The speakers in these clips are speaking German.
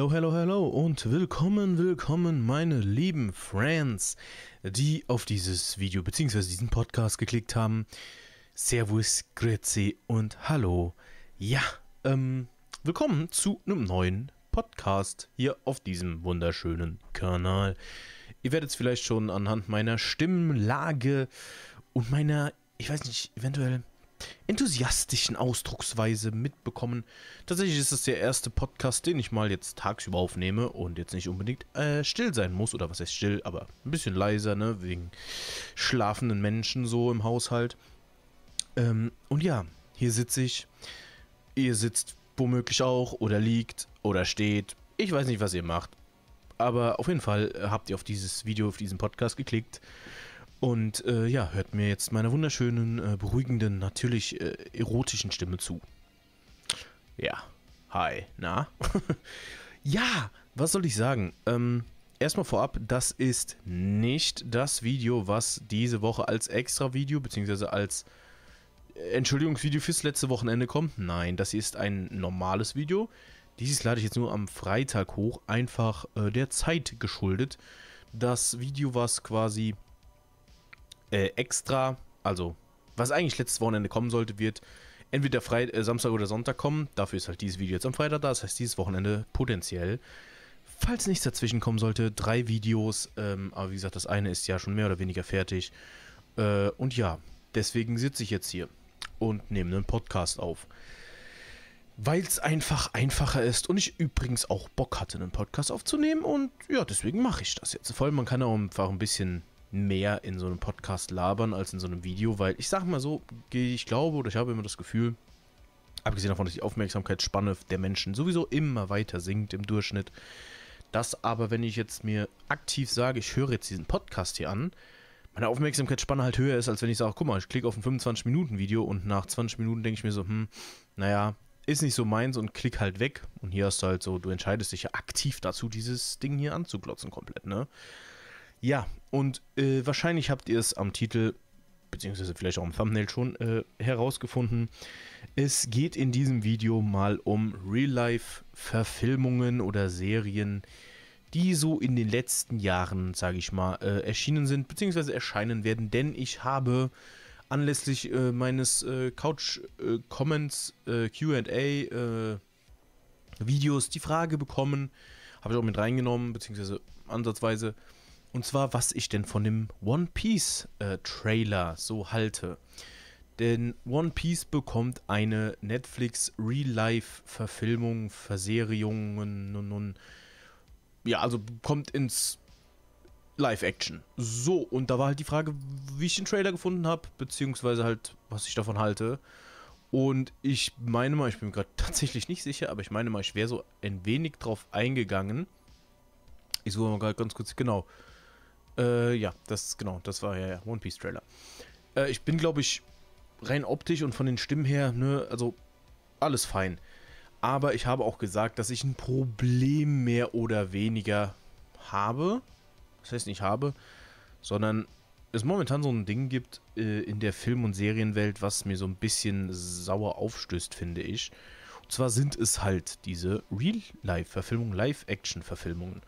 Hello, hello, hello und willkommen, willkommen, meine lieben Friends, die auf dieses Video bzw. diesen Podcast geklickt haben. Servus, Grüezi und Hallo. Ja, ähm, willkommen zu einem neuen Podcast hier auf diesem wunderschönen Kanal. Ihr werdet es vielleicht schon anhand meiner Stimmlage und meiner, ich weiß nicht, eventuell enthusiastischen Ausdrucksweise mitbekommen. Tatsächlich ist es der erste Podcast, den ich mal jetzt tagsüber aufnehme und jetzt nicht unbedingt äh, still sein muss. Oder was heißt still, aber ein bisschen leiser, ne? Wegen schlafenden Menschen so im Haushalt. Ähm, und ja, hier sitze ich. Ihr sitzt womöglich auch oder liegt oder steht. Ich weiß nicht, was ihr macht. Aber auf jeden Fall habt ihr auf dieses Video, auf diesen Podcast geklickt. Und äh, ja, hört mir jetzt meiner wunderschönen, äh, beruhigenden, natürlich äh, erotischen Stimme zu. Ja, hi, na? ja, was soll ich sagen? Ähm, erstmal vorab, das ist nicht das Video, was diese Woche als Extra-Video, beziehungsweise als äh, Entschuldigungsvideo fürs letzte Wochenende kommt. Nein, das ist ein normales Video. Dieses lade ich jetzt nur am Freitag hoch, einfach äh, der Zeit geschuldet. Das Video, was quasi äh, extra, also was eigentlich letztes Wochenende kommen sollte, wird entweder Fre äh, Samstag oder Sonntag kommen. Dafür ist halt dieses Video jetzt am Freitag da. Das heißt, dieses Wochenende potenziell, falls nichts dazwischen kommen sollte, drei Videos. Ähm, aber wie gesagt, das eine ist ja schon mehr oder weniger fertig. Äh, und ja, deswegen sitze ich jetzt hier und nehme einen Podcast auf. Weil es einfach einfacher ist und ich übrigens auch Bock hatte, einen Podcast aufzunehmen und ja, deswegen mache ich das jetzt. Vor allem, man kann auch einfach ein bisschen mehr in so einem Podcast labern als in so einem Video, weil ich sag mal so, ich glaube oder ich habe immer das Gefühl, abgesehen davon, dass die Aufmerksamkeitsspanne der Menschen sowieso immer weiter sinkt im Durchschnitt, dass aber, wenn ich jetzt mir aktiv sage, ich höre jetzt diesen Podcast hier an, meine Aufmerksamkeitsspanne halt höher ist, als wenn ich sage, guck mal, ich klicke auf ein 25-Minuten-Video und nach 20 Minuten denke ich mir so, hm, naja, ist nicht so meins und klick halt weg. Und hier hast du halt so, du entscheidest dich ja aktiv dazu, dieses Ding hier anzuglotzen komplett, ne? Ja, und äh, wahrscheinlich habt ihr es am Titel, beziehungsweise vielleicht auch im Thumbnail schon äh, herausgefunden. Es geht in diesem Video mal um Real-Life-Verfilmungen oder Serien, die so in den letzten Jahren, sage ich mal, äh, erschienen sind, beziehungsweise erscheinen werden, denn ich habe anlässlich äh, meines äh, Couch Comments äh, QA äh, Videos die Frage bekommen, habe ich auch mit reingenommen, beziehungsweise ansatzweise, und zwar, was ich denn von dem One Piece äh, Trailer so halte. Denn One Piece bekommt eine Netflix Real-Life-Verfilmung, Verserierungen und, und ja, also kommt ins Live-Action. So, und da war halt die Frage, wie ich den Trailer gefunden habe, beziehungsweise halt, was ich davon halte. Und ich meine mal, ich bin mir gerade tatsächlich nicht sicher, aber ich meine mal, ich wäre so ein wenig drauf eingegangen. Ich suche mal gerade ganz kurz, genau. Äh, ja, das, genau, das war ja, ja One Piece Trailer. Äh, ich bin, glaube ich, rein optisch und von den Stimmen her, ne, also alles fein. Aber ich habe auch gesagt, dass ich ein Problem mehr oder weniger habe. Das heißt nicht habe, sondern es momentan so ein Ding gibt äh, in der Film- und Serienwelt, was mir so ein bisschen sauer aufstößt, finde ich. Und zwar sind es halt diese Real-Life-Verfilmungen, Live-Action-Verfilmungen. live action verfilmungen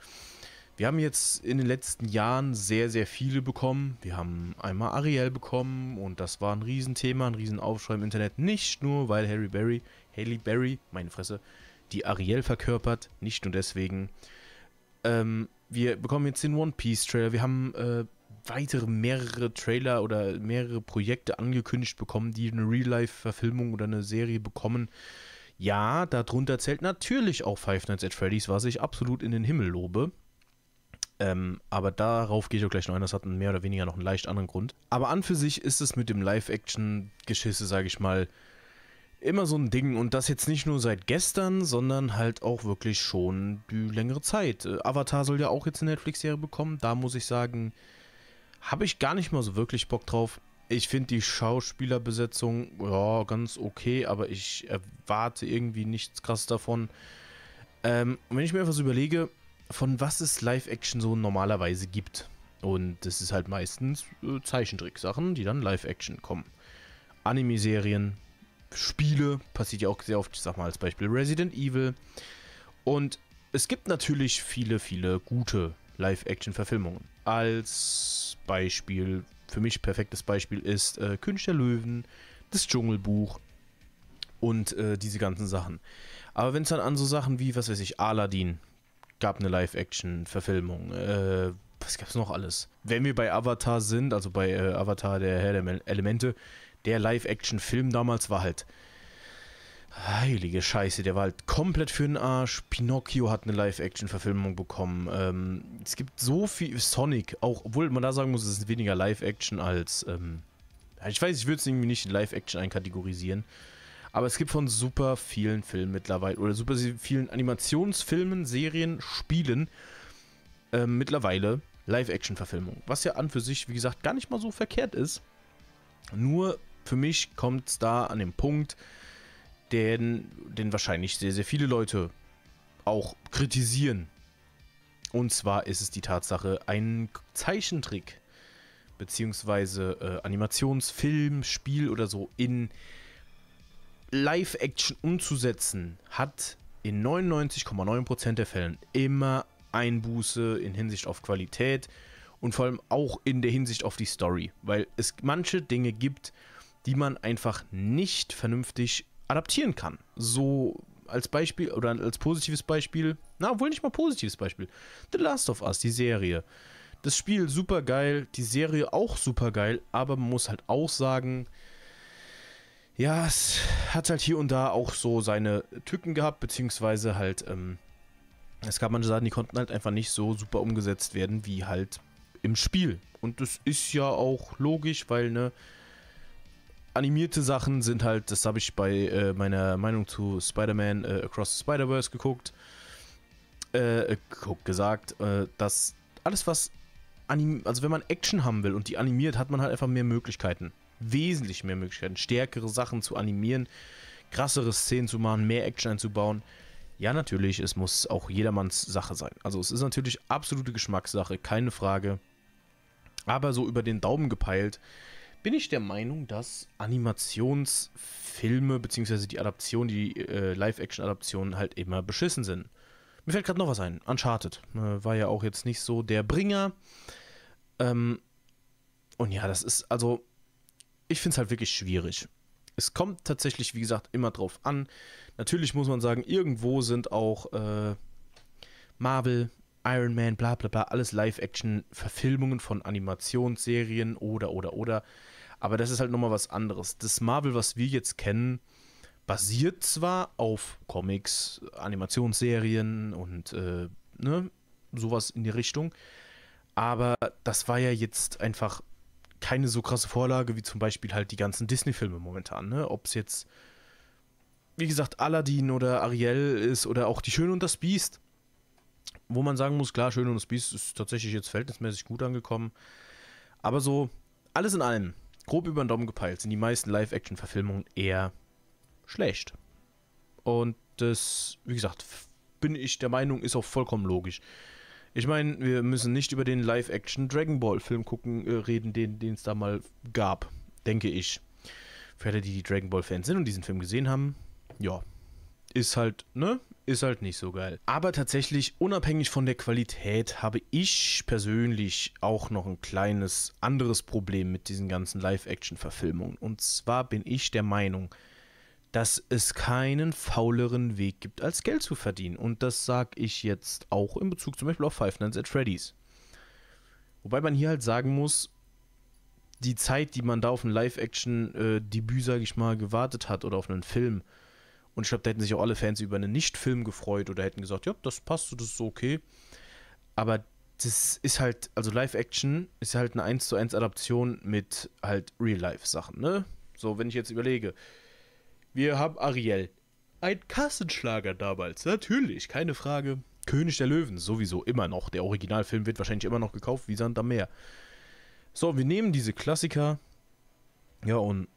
wir haben jetzt in den letzten Jahren sehr, sehr viele bekommen. Wir haben einmal Ariel bekommen und das war ein Riesenthema, ein Riesenaufschrei im Internet. Nicht nur, weil Harry Berry, Haley Berry, meine Fresse, die Ariel verkörpert, nicht nur deswegen. Ähm, wir bekommen jetzt den One Piece Trailer. Wir haben äh, weitere mehrere Trailer oder mehrere Projekte angekündigt bekommen, die eine Real-Life-Verfilmung oder eine Serie bekommen. Ja, darunter zählt natürlich auch Five Nights at Freddy's, was ich absolut in den Himmel lobe. Ähm, aber darauf gehe ich auch gleich noch ein. Das hat mehr oder weniger noch einen leicht anderen Grund. Aber an für sich ist es mit dem Live-Action-Geschisse, sage ich mal, immer so ein Ding. Und das jetzt nicht nur seit gestern, sondern halt auch wirklich schon die längere Zeit. Äh, Avatar soll ja auch jetzt eine Netflix-Serie bekommen. Da muss ich sagen, habe ich gar nicht mal so wirklich Bock drauf. Ich finde die Schauspielerbesetzung, ja, ganz okay, aber ich erwarte irgendwie nichts krasses davon. Ähm, wenn ich mir einfach so überlege, von was es Live-Action so normalerweise gibt. Und das ist halt meistens äh, Zeichentricksachen, die dann Live-Action kommen. Anime-Serien, Spiele, passiert ja auch sehr oft, ich sag mal als Beispiel Resident Evil. Und es gibt natürlich viele, viele gute Live-Action-Verfilmungen. Als Beispiel, für mich perfektes Beispiel ist äh, König der Löwen, das Dschungelbuch und äh, diese ganzen Sachen. Aber wenn es dann an so Sachen wie, was weiß ich, Aladdin gab eine Live-Action-Verfilmung. Äh, was es noch alles? Wenn wir bei Avatar sind, also bei äh, Avatar der Herr der Elemente, der Live-Action-Film damals war halt. Heilige Scheiße, der war halt komplett für den Arsch. Pinocchio hat eine Live-Action-Verfilmung bekommen. Ähm, es gibt so viel. Sonic, auch, obwohl man da sagen muss, es ist weniger Live-Action als. Ähm, ich weiß, ich würde es irgendwie nicht in Live-Action einkategorisieren. Aber es gibt von super vielen Filmen mittlerweile oder super vielen Animationsfilmen, Serien, Spielen äh, mittlerweile Live-Action-Verfilmung. Was ja an für sich, wie gesagt, gar nicht mal so verkehrt ist. Nur für mich kommt es da an den Punkt, den, den wahrscheinlich sehr, sehr viele Leute auch kritisieren. Und zwar ist es die Tatsache, ein Zeichentrick beziehungsweise äh, Animationsfilm, Spiel oder so in Live-Action umzusetzen, hat in 99,9% der Fällen immer Einbuße in Hinsicht auf Qualität und vor allem auch in der Hinsicht auf die Story, weil es manche Dinge gibt, die man einfach nicht vernünftig adaptieren kann. So als Beispiel oder als positives Beispiel, na, wohl nicht mal positives Beispiel. The Last of Us, die Serie. Das Spiel super geil, die Serie auch super geil, aber man muss halt auch sagen, ja, es hat halt hier und da auch so seine Tücken gehabt, beziehungsweise halt, ähm, es gab manche Sachen, die konnten halt einfach nicht so super umgesetzt werden, wie halt im Spiel. Und das ist ja auch logisch, weil, ne, animierte Sachen sind halt, das habe ich bei äh, meiner Meinung zu Spider-Man äh, Across the Spider-Verse geguckt, äh, gesagt, äh, dass alles, was, anim also wenn man Action haben will und die animiert, hat man halt einfach mehr Möglichkeiten wesentlich mehr Möglichkeiten, stärkere Sachen zu animieren, krassere Szenen zu machen, mehr Action einzubauen. Ja, natürlich, es muss auch jedermanns Sache sein. Also es ist natürlich absolute Geschmackssache, keine Frage. Aber so über den Daumen gepeilt, bin ich der Meinung, dass Animationsfilme bzw. die Adaption, die äh, Live-Action-Adaptionen halt immer beschissen sind. Mir fällt gerade noch was ein. Uncharted äh, war ja auch jetzt nicht so der Bringer. Ähm, und ja, das ist also ich finde es halt wirklich schwierig. Es kommt tatsächlich, wie gesagt, immer drauf an. Natürlich muss man sagen, irgendwo sind auch äh, Marvel, Iron Man, bla bla bla, alles Live-Action-Verfilmungen von Animationsserien oder oder oder. Aber das ist halt nochmal was anderes. Das Marvel, was wir jetzt kennen, basiert zwar auf Comics, Animationsserien und äh, ne, sowas in die Richtung, aber das war ja jetzt einfach keine so krasse Vorlage wie zum Beispiel halt die ganzen Disney-Filme momentan. Ne? Ob es jetzt, wie gesagt, Aladdin oder Ariel ist oder auch Die Schöne und das Biest. Wo man sagen muss, klar, Schöne und das Biest ist tatsächlich jetzt verhältnismäßig gut angekommen. Aber so, alles in allem, grob über den Daumen gepeilt, sind die meisten Live-Action-Verfilmungen eher schlecht. Und das, wie gesagt, bin ich der Meinung, ist auch vollkommen logisch. Ich meine, wir müssen nicht über den Live-Action Dragon Ball-Film gucken, äh, reden, den es da mal gab, denke ich. Für alle, die, die Dragon Ball-Fans sind und diesen Film gesehen haben, ja. Ist halt, ne? Ist halt nicht so geil. Aber tatsächlich, unabhängig von der Qualität, habe ich persönlich auch noch ein kleines anderes Problem mit diesen ganzen Live-Action-Verfilmungen. Und zwar bin ich der Meinung, dass es keinen fauleren Weg gibt, als Geld zu verdienen. Und das sage ich jetzt auch in Bezug zum Beispiel auf Five Nights at Freddy's. Wobei man hier halt sagen muss, die Zeit, die man da auf ein Live-Action-Debüt, äh, sage ich mal, gewartet hat oder auf einen Film, und ich glaube, da hätten sich auch alle Fans über einen Nicht-Film gefreut oder hätten gesagt, ja, das passt, das ist okay. Aber das ist halt, also Live-Action ist halt eine 1 zu 1 Adaption mit halt Real-Life-Sachen, ne? So, wenn ich jetzt überlege, wir haben Ariel. Ein Kassenschlager damals, natürlich, keine Frage. König der Löwen, sowieso immer noch. Der Originalfilm wird wahrscheinlich immer noch gekauft wie Sand am Meer. So, wir nehmen diese Klassiker, ja, und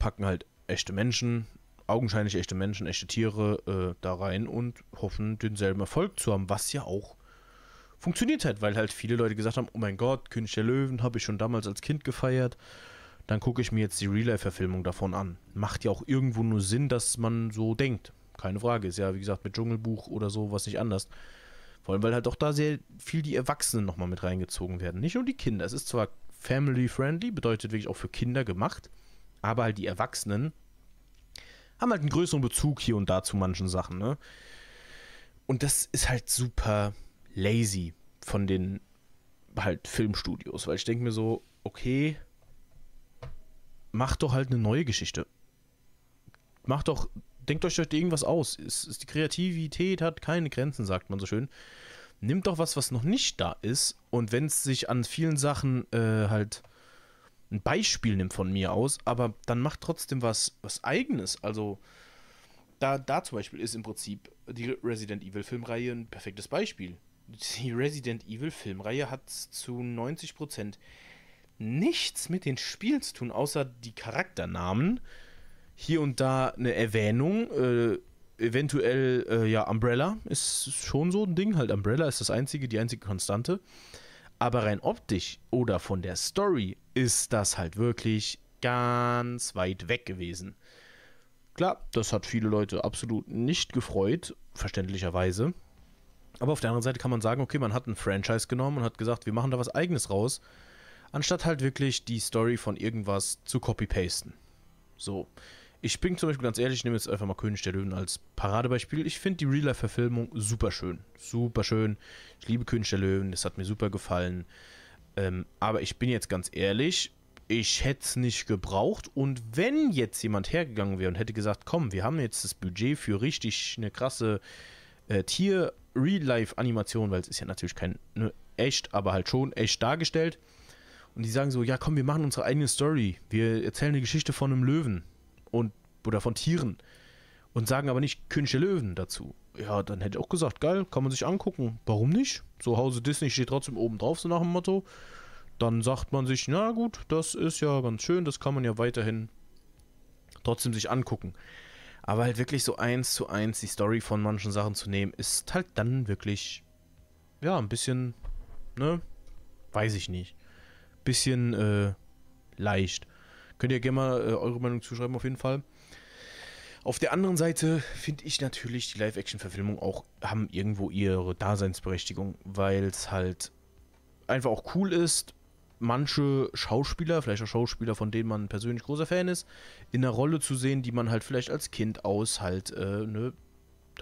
packen halt echte Menschen, augenscheinlich echte Menschen, echte Tiere äh, da rein und hoffen, denselben Erfolg zu haben, was ja auch funktioniert hat, weil halt viele Leute gesagt haben, oh mein Gott, König der Löwen habe ich schon damals als Kind gefeiert dann gucke ich mir jetzt die Real-Life-Verfilmung davon an. Macht ja auch irgendwo nur Sinn, dass man so denkt. Keine Frage. Ist ja, wie gesagt, mit Dschungelbuch oder so was nicht anders. Vor allem, weil halt auch da sehr viel die Erwachsenen nochmal mit reingezogen werden. Nicht nur die Kinder. Es ist zwar family-friendly, bedeutet wirklich auch für Kinder gemacht, aber halt die Erwachsenen haben halt einen größeren Bezug hier und da zu manchen Sachen, ne? Und das ist halt super lazy von den halt Filmstudios, weil ich denke mir so, okay, macht doch halt eine neue Geschichte. Macht doch, denkt euch doch irgendwas aus. Es, es, die Kreativität hat keine Grenzen, sagt man so schön. Nimmt doch was, was noch nicht da ist. Und wenn es sich an vielen Sachen äh, halt ein Beispiel nimmt von mir aus, aber dann macht trotzdem was, was eigenes. Also da, da zum Beispiel ist im Prinzip die Resident Evil Filmreihe ein perfektes Beispiel. Die Resident Evil Filmreihe hat zu 90 Prozent nichts mit den Spielen zu tun, außer die Charakternamen. Hier und da eine Erwähnung. Äh, eventuell, äh, ja, Umbrella ist schon so ein Ding. Halt, Umbrella ist das einzige, die einzige Konstante. Aber rein optisch oder von der Story ist das halt wirklich ganz weit weg gewesen. Klar, das hat viele Leute absolut nicht gefreut, verständlicherweise. Aber auf der anderen Seite kann man sagen, okay, man hat ein Franchise genommen und hat gesagt, wir machen da was eigenes raus anstatt halt wirklich die Story von irgendwas zu copy-pasten. So. Ich bin zum Beispiel ganz ehrlich, ich nehme jetzt einfach mal König der Löwen als Paradebeispiel. Ich finde die Real-Life-Verfilmung super schön. Super schön. Ich liebe König der Löwen, das hat mir super gefallen. Ähm, aber ich bin jetzt ganz ehrlich, ich hätte es nicht gebraucht. Und wenn jetzt jemand hergegangen wäre und hätte gesagt, komm, wir haben jetzt das Budget für richtig eine krasse äh, Tier-Real-Life-Animation, weil es ist ja natürlich kein ne, echt, aber halt schon echt dargestellt. Und die sagen so, ja komm, wir machen unsere eigene Story. Wir erzählen eine Geschichte von einem Löwen und oder von Tieren. Und sagen aber nicht König der Löwen dazu. Ja, dann hätte ich auch gesagt, geil, kann man sich angucken. Warum nicht? So Hause Disney steht trotzdem oben drauf, so nach dem Motto. Dann sagt man sich, na gut, das ist ja ganz schön, das kann man ja weiterhin trotzdem sich angucken. Aber halt wirklich so eins zu eins die Story von manchen Sachen zu nehmen, ist halt dann wirklich, ja, ein bisschen, ne, weiß ich nicht bisschen äh, leicht. Könnt ihr gerne mal äh, eure Meinung zuschreiben auf jeden Fall. Auf der anderen Seite finde ich natürlich die Live-Action-Verfilmung auch haben irgendwo ihre Daseinsberechtigung, weil es halt einfach auch cool ist, manche Schauspieler, vielleicht auch Schauspieler, von denen man persönlich großer Fan ist, in einer Rolle zu sehen, die man halt vielleicht als Kind aus halt äh, ne,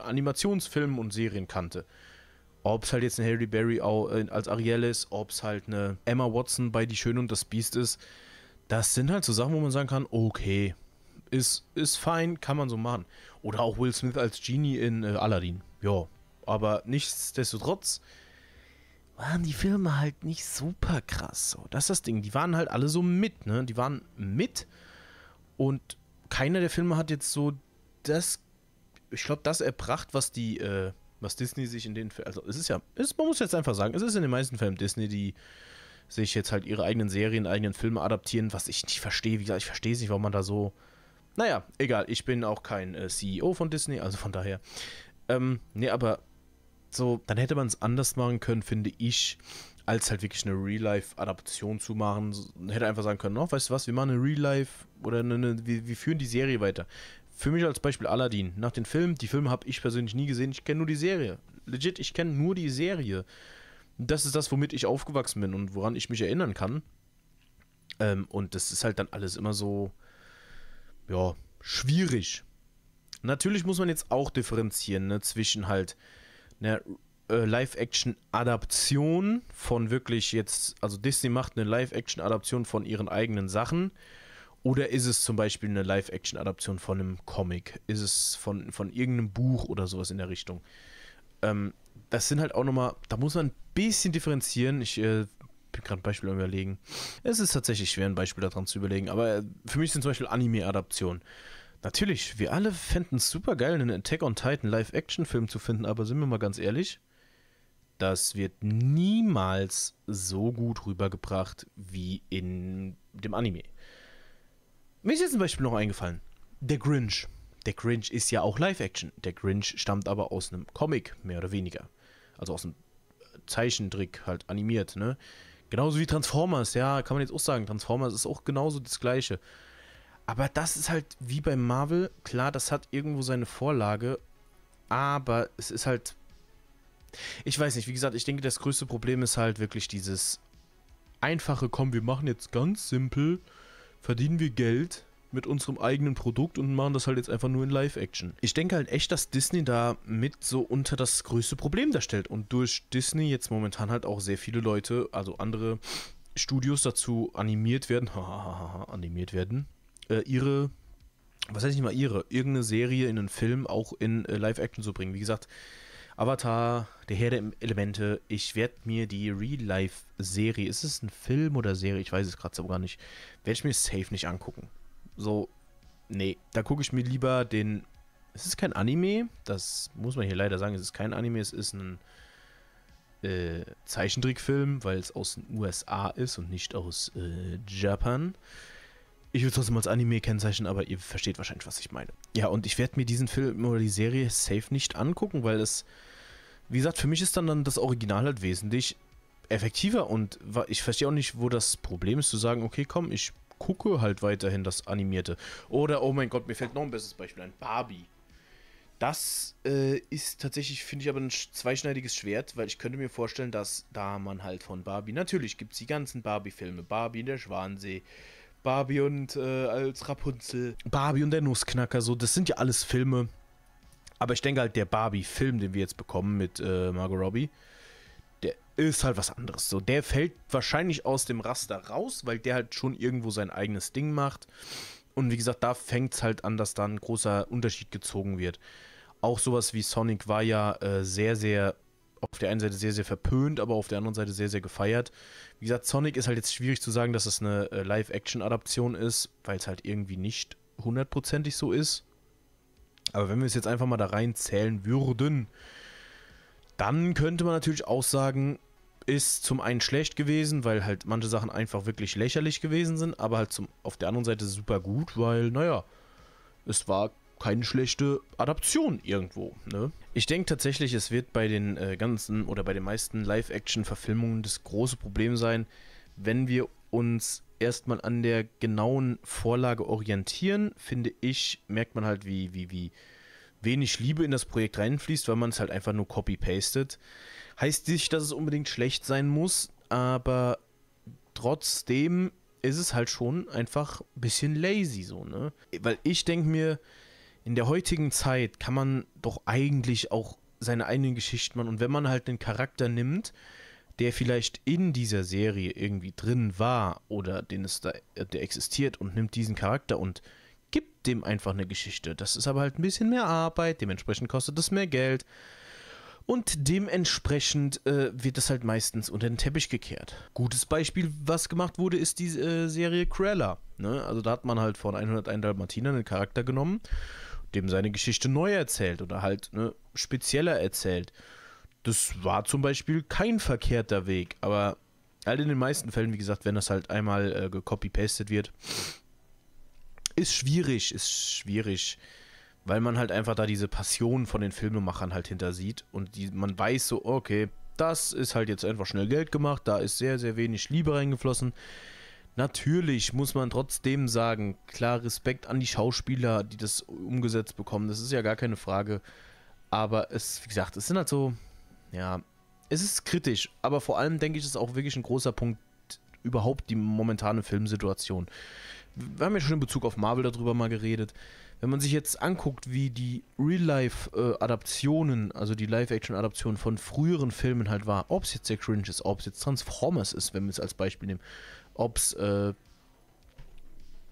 Animationsfilmen und Serien kannte. Ob es halt jetzt eine Harry Berry äh, als Ariel ist, ob es halt eine Emma Watson bei Die Schöne und das Biest ist, das sind halt so Sachen, wo man sagen kann, okay, ist, ist fein, kann man so machen. Oder auch Will Smith als Genie in äh, Aladdin. Ja, aber nichtsdestotrotz waren die Filme halt nicht super krass. So, das ist das Ding. Die waren halt alle so mit, ne? Die waren mit und keiner der Filme hat jetzt so das, ich glaube, das erbracht, was die äh, was Disney sich in den Filmen, also es ist ja, ist, man muss jetzt einfach sagen, es ist in den meisten Filmen Disney, die sich jetzt halt ihre eigenen Serien, eigenen Filme adaptieren, was ich nicht verstehe. Wie gesagt, ich verstehe es nicht, warum man da so. Naja, egal, ich bin auch kein äh, CEO von Disney, also von daher. Ähm, nee, aber so, dann hätte man es anders machen können, finde ich, als halt wirklich eine Real-Life-Adaption zu machen. Hätte einfach sagen können, oh, weißt du was, wir machen eine Real-Life oder eine, eine wir, wir, führen die Serie weiter. Für mich als Beispiel Aladdin. Nach den Filmen, die Filme habe ich persönlich nie gesehen. Ich kenne nur die Serie. Legit, ich kenne nur die Serie. Das ist das, womit ich aufgewachsen bin und woran ich mich erinnern kann. Ähm, und das ist halt dann alles immer so, ja, schwierig. Natürlich muss man jetzt auch differenzieren ne, zwischen halt einer äh, Live-Action-Adaption von wirklich jetzt, also Disney macht eine Live-Action-Adaption von ihren eigenen Sachen oder ist es zum Beispiel eine Live-Action-Adaption von einem Comic? Ist es von, von irgendeinem Buch oder sowas in der Richtung? Ähm, das sind halt auch nochmal, da muss man ein bisschen differenzieren. Ich äh, bin gerade ein Beispiel am überlegen. Es ist tatsächlich schwer, ein Beispiel daran zu überlegen, aber äh, für mich sind zum Beispiel Anime-Adaptionen. Natürlich, wir alle fänden es super geil, einen Attack on Titan Live-Action-Film zu finden, aber sind wir mal ganz ehrlich, das wird niemals so gut rübergebracht wie in dem Anime. Mir ist jetzt zum Beispiel noch eingefallen. Der Grinch. Der Grinch ist ja auch Live-Action. Der Grinch stammt aber aus einem Comic, mehr oder weniger. Also aus einem äh, Zeichentrick, halt animiert, ne? Genauso wie Transformers, ja, kann man jetzt auch sagen. Transformers ist auch genauso das Gleiche. Aber das ist halt wie bei Marvel, klar, das hat irgendwo seine Vorlage, aber es ist halt. Ich weiß nicht, wie gesagt, ich denke, das größte Problem ist halt wirklich dieses einfache, komm, wir machen jetzt ganz simpel verdienen wir Geld mit unserem eigenen Produkt und machen das halt jetzt einfach nur in Live-Action. Ich denke halt echt, dass Disney da mit so unter das größte Problem darstellt und durch Disney jetzt momentan halt auch sehr viele Leute, also andere Studios dazu animiert werden, animiert werden, äh, ihre, was heißt nicht mal ihre, irgendeine Serie in einen Film auch in äh, Live-Action zu bringen. Wie gesagt, Avatar, der Herr der Elemente. Ich werde mir die Real-Life-Serie, ist es ein Film oder Serie? Ich weiß es gerade so gar nicht. Werde ich mir safe nicht angucken. So, nee. Da gucke ich mir lieber den. Es ist kein Anime, das muss man hier leider sagen. Es ist kein Anime, es ist ein äh, Zeichentrickfilm, weil es aus den USA ist und nicht aus äh, Japan. Ich würde es trotzdem als Anime kennzeichnen, aber ihr versteht wahrscheinlich, was ich meine. Ja, und ich werde mir diesen Film oder die Serie safe nicht angucken, weil es, wie gesagt, für mich ist dann, dann das Original halt wesentlich effektiver und ich verstehe auch nicht, wo das Problem ist, zu sagen, okay, komm, ich gucke halt weiterhin das Animierte. Oder, oh mein Gott, mir fällt noch ein besseres Beispiel ein, Barbie. Das äh, ist tatsächlich, finde ich, aber ein zweischneidiges Schwert, weil ich könnte mir vorstellen, dass da man halt von Barbie, natürlich gibt es die ganzen Barbie-Filme, Barbie in der Schwansee, Barbie und äh, als Rapunzel. Barbie und der Nussknacker, so, das sind ja alles Filme. Aber ich denke halt, der Barbie-Film, den wir jetzt bekommen mit äh, Margot Robbie, der ist halt was anderes. So, der fällt wahrscheinlich aus dem Raster raus, weil der halt schon irgendwo sein eigenes Ding macht. Und wie gesagt, da fängt es halt an, dass da ein großer Unterschied gezogen wird. Auch sowas wie Sonic war ja äh, sehr, sehr auf der einen Seite sehr, sehr verpönt, aber auf der anderen Seite sehr, sehr gefeiert. Wie gesagt, Sonic ist halt jetzt schwierig zu sagen, dass es eine äh, Live-Action-Adaption ist, weil es halt irgendwie nicht hundertprozentig so ist. Aber wenn wir es jetzt einfach mal da reinzählen würden, dann könnte man natürlich auch sagen, ist zum einen schlecht gewesen, weil halt manche Sachen einfach wirklich lächerlich gewesen sind, aber halt zum, auf der anderen Seite super gut, weil, naja, es war keine schlechte Adaption irgendwo. Ne? Ich denke tatsächlich, es wird bei den äh, ganzen oder bei den meisten Live-Action-Verfilmungen das große Problem sein, wenn wir uns erstmal an der genauen Vorlage orientieren, finde ich, merkt man halt, wie, wie, wie wenig Liebe in das Projekt reinfließt, weil man es halt einfach nur copy-pastet. Heißt nicht, dass es unbedingt schlecht sein muss, aber trotzdem ist es halt schon einfach ein bisschen lazy so, ne? Weil ich denke mir, in der heutigen Zeit kann man doch eigentlich auch seine eigenen Geschichten machen. Und wenn man halt einen Charakter nimmt, der vielleicht in dieser Serie irgendwie drin war oder den es da, äh, der existiert und nimmt diesen Charakter und gibt dem einfach eine Geschichte. Das ist aber halt ein bisschen mehr Arbeit, dementsprechend kostet es mehr Geld. Und dementsprechend äh, wird das halt meistens unter den Teppich gekehrt. Gutes Beispiel, was gemacht wurde, ist die äh, Serie Cruella. Ne? Also da hat man halt von 101 Dalmatiner einen Charakter genommen dem seine Geschichte neu erzählt oder halt ne, spezieller erzählt. Das war zum Beispiel kein verkehrter Weg, aber halt in den meisten Fällen, wie gesagt, wenn das halt einmal äh, gecopy-pastet wird, ist schwierig, ist schwierig, weil man halt einfach da diese Passion von den Filmemachern halt hinter sieht und die, man weiß so, okay, das ist halt jetzt einfach schnell Geld gemacht, da ist sehr, sehr wenig Liebe reingeflossen. Natürlich muss man trotzdem sagen, klar Respekt an die Schauspieler, die das umgesetzt bekommen, das ist ja gar keine Frage. Aber es, wie gesagt, es sind halt so, ja, es ist kritisch, aber vor allem denke ich, ist auch wirklich ein großer Punkt überhaupt die momentane Filmsituation. Wir haben ja schon in Bezug auf Marvel darüber mal geredet. Wenn man sich jetzt anguckt, wie die Real-Life-Adaptionen, also die Live-Action-Adaptionen von früheren Filmen halt war, ob es jetzt der Cringe ist, ob es jetzt Transformers ist, wenn wir es als Beispiel nehmen, ob es, äh,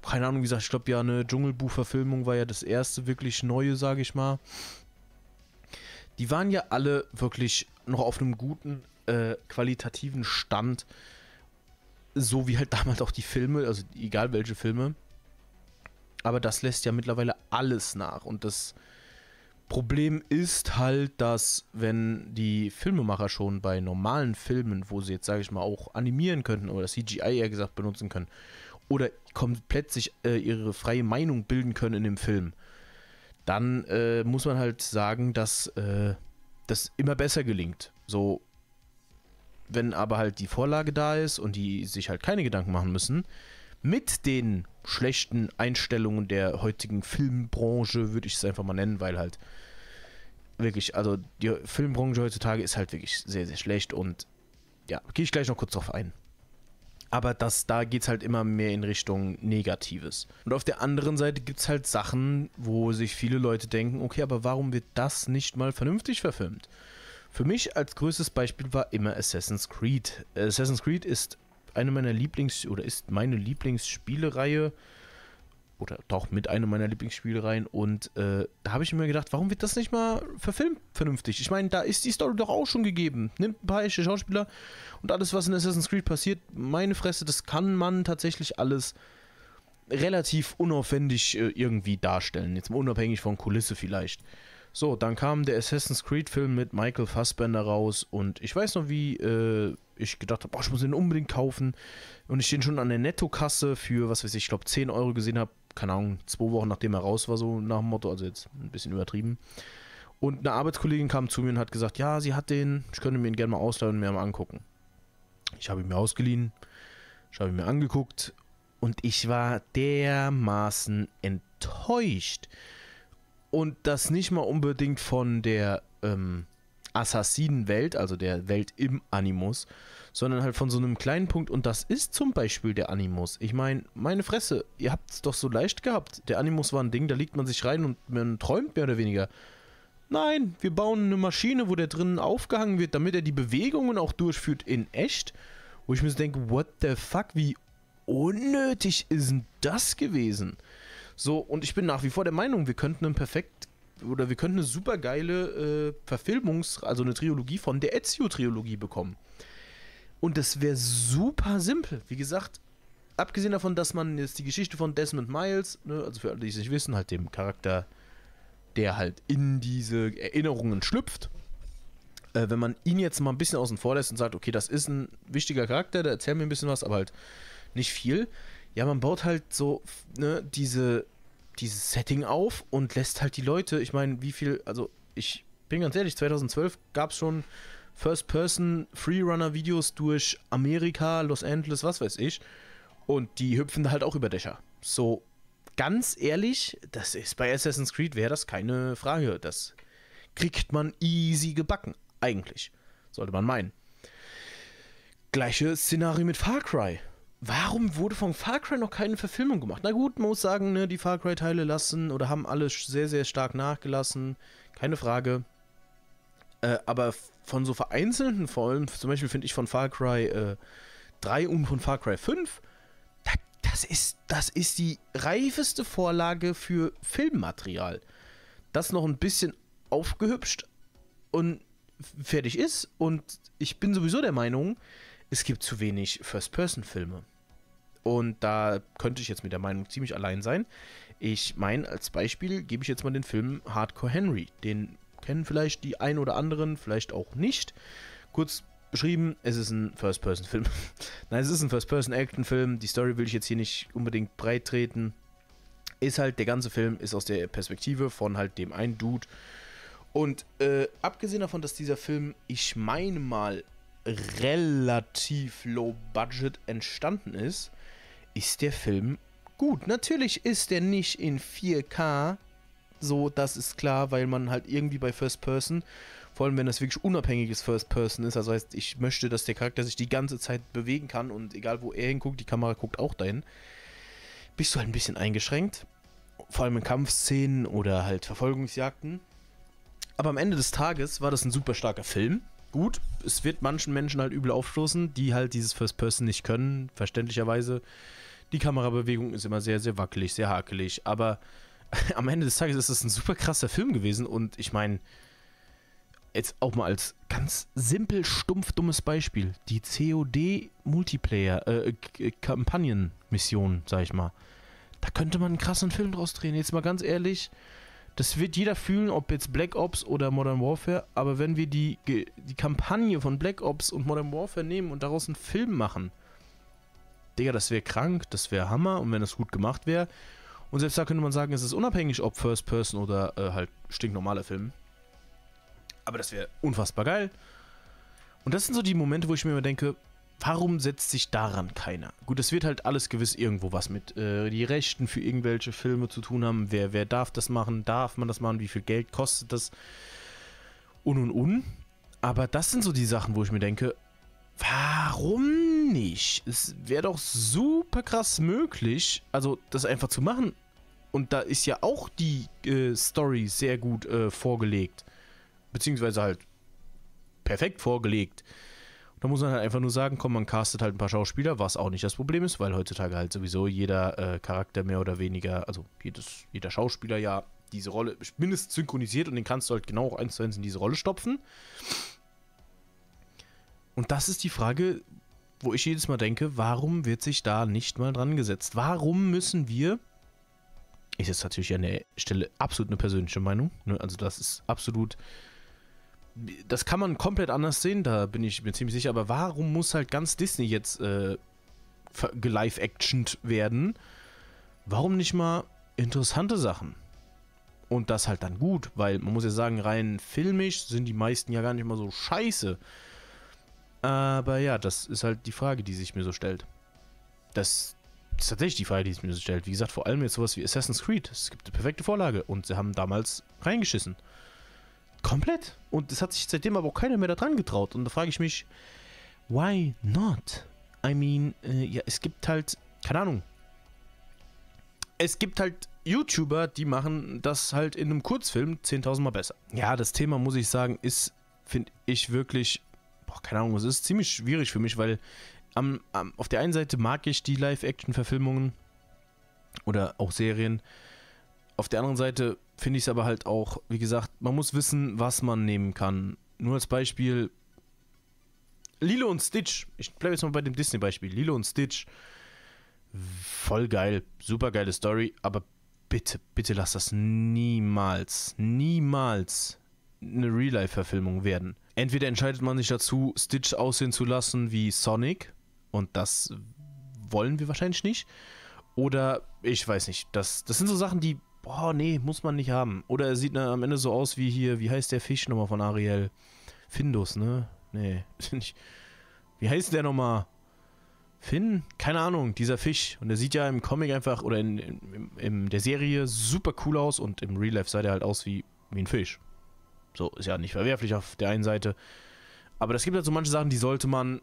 keine Ahnung, wie gesagt, ich glaube ja, eine Dschungelbuch-Verfilmung war ja das erste wirklich neue, sage ich mal. Die waren ja alle wirklich noch auf einem guten, äh, qualitativen Stand. So wie halt damals auch die Filme, also egal welche Filme. Aber das lässt ja mittlerweile alles nach und das Problem ist halt, dass wenn die Filmemacher schon bei normalen Filmen, wo sie jetzt, sage ich mal, auch animieren könnten oder CGI eher gesagt benutzen können oder komplett sich äh, ihre freie Meinung bilden können in dem Film, dann äh, muss man halt sagen, dass äh, das immer besser gelingt. So, wenn aber halt die Vorlage da ist und die sich halt keine Gedanken machen müssen, mit den schlechten Einstellungen der heutigen Filmbranche, würde ich es einfach mal nennen, weil halt wirklich, also die Filmbranche heutzutage ist halt wirklich sehr, sehr schlecht und ja, gehe ich gleich noch kurz drauf ein. Aber das, da geht es halt immer mehr in Richtung Negatives. Und auf der anderen Seite gibt es halt Sachen, wo sich viele Leute denken, okay, aber warum wird das nicht mal vernünftig verfilmt? Für mich als größtes Beispiel war immer Assassin's Creed. Assassin's Creed ist eine meiner Lieblings- oder ist meine Lieblingsspielereihe oder doch mit einem meiner Lieblingsspielereien. Und äh, da habe ich mir gedacht, warum wird das nicht mal verfilmt vernünftig? Ich meine, da ist die Story doch auch schon gegeben. Nimmt ein paar echte Schauspieler und alles, was in Assassin's Creed passiert, meine Fresse, das kann man tatsächlich alles relativ unaufwendig äh, irgendwie darstellen. Jetzt mal unabhängig von Kulisse vielleicht. So, dann kam der Assassin's Creed-Film mit Michael Fassbender raus und ich weiß noch, wie äh, ich gedacht habe, ich muss den unbedingt kaufen. Und ich den schon an der Nettokasse für, was weiß ich, ich glaube 10 Euro gesehen habe keine Ahnung, zwei Wochen nachdem er raus war, so nach dem Motto, also jetzt ein bisschen übertrieben. Und eine Arbeitskollegin kam zu mir und hat gesagt, ja, sie hat den, ich könnte mir ihn gerne mal ausleihen und mir mal angucken. Ich habe ihn mir ausgeliehen, ich habe ihn mir angeguckt und ich war dermaßen enttäuscht. Und das nicht mal unbedingt von der ähm, Assassinenwelt, also der Welt im Animus, sondern halt von so einem kleinen Punkt. Und das ist zum Beispiel der Animus. Ich meine, meine Fresse, ihr habt es doch so leicht gehabt. Der Animus war ein Ding, da liegt man sich rein und man träumt mehr oder weniger. Nein, wir bauen eine Maschine, wo der drinnen aufgehangen wird, damit er die Bewegungen auch durchführt in echt. Wo ich mir so denke, what the fuck, wie unnötig ist denn das gewesen? So, und ich bin nach wie vor der Meinung, wir könnten einen perfekt oder wir könnten eine super geile äh, Verfilmungs-, also eine Trilogie von der Ezio-Trilogie bekommen. Und das wäre super simpel. Wie gesagt, abgesehen davon, dass man jetzt die Geschichte von Desmond Miles, ne, also für alle, die es nicht wissen, halt dem Charakter, der halt in diese Erinnerungen schlüpft, äh, wenn man ihn jetzt mal ein bisschen außen vor lässt und sagt, okay, das ist ein wichtiger Charakter, der erzählt mir ein bisschen was, aber halt nicht viel. Ja, man baut halt so ne, diese, dieses Setting auf und lässt halt die Leute, ich meine, wie viel, also ich bin ganz ehrlich, 2012 gab es schon First-Person-Freerunner-Videos durch Amerika, Los Angeles, was weiß ich. Und die hüpfen da halt auch über Dächer. So, ganz ehrlich, das ist bei Assassin's Creed wäre das keine Frage. Das kriegt man easy gebacken. Eigentlich. Sollte man meinen. Gleiche Szenario mit Far Cry. Warum wurde von Far Cry noch keine Verfilmung gemacht? Na gut, man muss sagen, ne, die Far Cry-Teile lassen oder haben alle sehr, sehr stark nachgelassen. Keine Frage. Äh, aber von so vereinzelten Folgen, zum Beispiel finde ich von Far Cry äh, 3 und von Far Cry 5, da, das, ist, das ist die reifeste Vorlage für Filmmaterial. Das noch ein bisschen aufgehübscht und fertig ist. Und ich bin sowieso der Meinung, es gibt zu wenig First-Person-Filme. Und da könnte ich jetzt mit der Meinung ziemlich allein sein. Ich meine, als Beispiel gebe ich jetzt mal den Film Hardcore Henry, den kennen vielleicht die ein oder anderen, vielleicht auch nicht. Kurz beschrieben, es ist ein First-Person-Film. Nein, es ist ein First-Person-Action-Film. Die Story will ich jetzt hier nicht unbedingt breit treten. Ist halt, der ganze Film ist aus der Perspektive von halt dem einen Dude. Und äh, abgesehen davon, dass dieser Film, ich meine mal, relativ low budget entstanden ist, ist der Film gut. Natürlich ist der nicht in 4K so, das ist klar, weil man halt irgendwie bei First Person, vor allem wenn das wirklich unabhängiges First Person ist, also heißt, ich möchte, dass der Charakter sich die ganze Zeit bewegen kann und egal wo er hinguckt, die Kamera guckt auch dahin, bist du halt ein bisschen eingeschränkt. Vor allem in Kampfszenen oder halt Verfolgungsjagden. Aber am Ende des Tages war das ein super starker Film. Gut, es wird manchen Menschen halt übel aufstoßen, die halt dieses First Person nicht können, verständlicherweise. Die Kamerabewegung ist immer sehr, sehr wackelig, sehr hakelig, aber am Ende des Tages ist es ein super krasser Film gewesen und ich meine, jetzt auch mal als ganz simpel, stumpf, dummes Beispiel, die COD-Multiplayer-Kampagnen-Mission, äh, sag ich mal. Da könnte man einen krassen Film draus drehen. Jetzt mal ganz ehrlich, das wird jeder fühlen, ob jetzt Black Ops oder Modern Warfare, aber wenn wir die, die Kampagne von Black Ops und Modern Warfare nehmen und daraus einen Film machen, Digga, das wäre krank, das wäre Hammer und wenn das gut gemacht wäre, und selbst da könnte man sagen, es ist unabhängig, ob First Person oder äh, halt stinknormaler Film. Aber das wäre unfassbar geil. Und das sind so die Momente, wo ich mir immer denke, warum setzt sich daran keiner? Gut, es wird halt alles gewiss irgendwo was mit äh, die Rechten für irgendwelche Filme zu tun haben. Wer, wer darf das machen? Darf man das machen? Wie viel Geld kostet das? Und und und. Aber das sind so die Sachen, wo ich mir denke, warum nicht? Es wäre doch super krass möglich, also das einfach zu machen. Und da ist ja auch die äh, Story sehr gut äh, vorgelegt. Beziehungsweise halt perfekt vorgelegt. Da muss man halt einfach nur sagen, komm, man castet halt ein paar Schauspieler, was auch nicht das Problem ist, weil heutzutage halt sowieso jeder äh, Charakter mehr oder weniger, also jedes, jeder Schauspieler ja diese Rolle mindestens synchronisiert und den kannst du halt genau auch eins zu eins in diese Rolle stopfen. Und das ist die Frage, wo ich jedes Mal denke, warum wird sich da nicht mal dran gesetzt? Warum müssen wir, ist jetzt natürlich an der Stelle absolut eine persönliche Meinung, ne? also das ist absolut, das kann man komplett anders sehen, da bin ich mir ziemlich sicher, aber warum muss halt ganz Disney jetzt äh, gelive-actioned werden? Warum nicht mal interessante Sachen? Und das halt dann gut, weil man muss ja sagen, rein filmisch sind die meisten ja gar nicht mal so scheiße. Aber ja, das ist halt die Frage, die sich mir so stellt. Das ist tatsächlich die Frage, die sich mir so stellt. Wie gesagt, vor allem jetzt sowas wie Assassin's Creed. Es gibt eine perfekte Vorlage und sie haben damals reingeschissen. Komplett. Und es hat sich seitdem aber auch keiner mehr daran getraut. Und da frage ich mich, why not? I mean, äh, ja, es gibt halt, keine Ahnung. Es gibt halt YouTuber, die machen das halt in einem Kurzfilm 10.000 Mal besser. Ja, das Thema, muss ich sagen, ist, finde ich, wirklich boah, keine Ahnung, es ist ziemlich schwierig für mich, weil am, am, auf der einen Seite mag ich die Live-Action-Verfilmungen oder auch Serien. Auf der anderen Seite finde ich es aber halt auch, wie gesagt, man muss wissen, was man nehmen kann. Nur als Beispiel Lilo und Stitch. Ich bleibe jetzt mal bei dem Disney-Beispiel. Lilo und Stitch. Voll geil, super geile Story, aber bitte, bitte lass das niemals, niemals eine Real-Life-Verfilmung werden entweder entscheidet man sich dazu, Stitch aussehen zu lassen wie Sonic, und das wollen wir wahrscheinlich nicht, oder ich weiß nicht, das, das sind so Sachen, die, boah, nee, muss man nicht haben. Oder er sieht na, ne, am Ende so aus wie hier, wie heißt der Fisch nochmal von Ariel? Findus, ne? Nee, nicht. Wie heißt der nochmal? Finn? Keine Ahnung, dieser Fisch. Und der sieht ja im Comic einfach oder in, in, in, der Serie super cool aus und im Real Life sah der halt aus wie, wie ein Fisch. So, ist ja nicht verwerflich auf der einen Seite. Aber es gibt halt so manche Sachen, die sollte man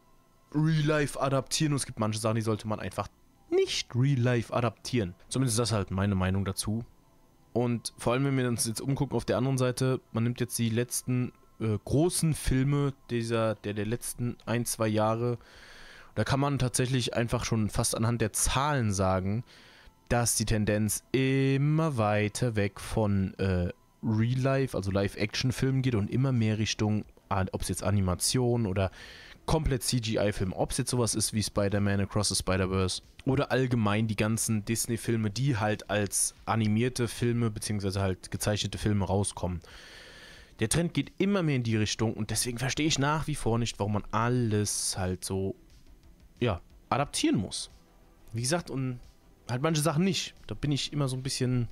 real-life adaptieren und es gibt manche Sachen, die sollte man einfach nicht real-life adaptieren. Zumindest ist das halt meine Meinung dazu. Und vor allem, wenn wir uns jetzt umgucken auf der anderen Seite, man nimmt jetzt die letzten äh, großen Filme dieser, der, der letzten ein, zwei Jahre. Da kann man tatsächlich einfach schon fast anhand der Zahlen sagen, dass die Tendenz immer weiter weg von äh, Real-Life, also live action filmen geht und immer mehr Richtung, ah, ob es jetzt Animation oder komplett CGI-Film, ob es jetzt sowas ist wie Spider-Man Across the Spider-Verse oder allgemein die ganzen Disney-Filme, die halt als animierte Filme beziehungsweise halt gezeichnete Filme rauskommen. Der Trend geht immer mehr in die Richtung und deswegen verstehe ich nach wie vor nicht, warum man alles halt so, ja, adaptieren muss. Wie gesagt, und halt manche Sachen nicht. Da bin ich immer so ein bisschen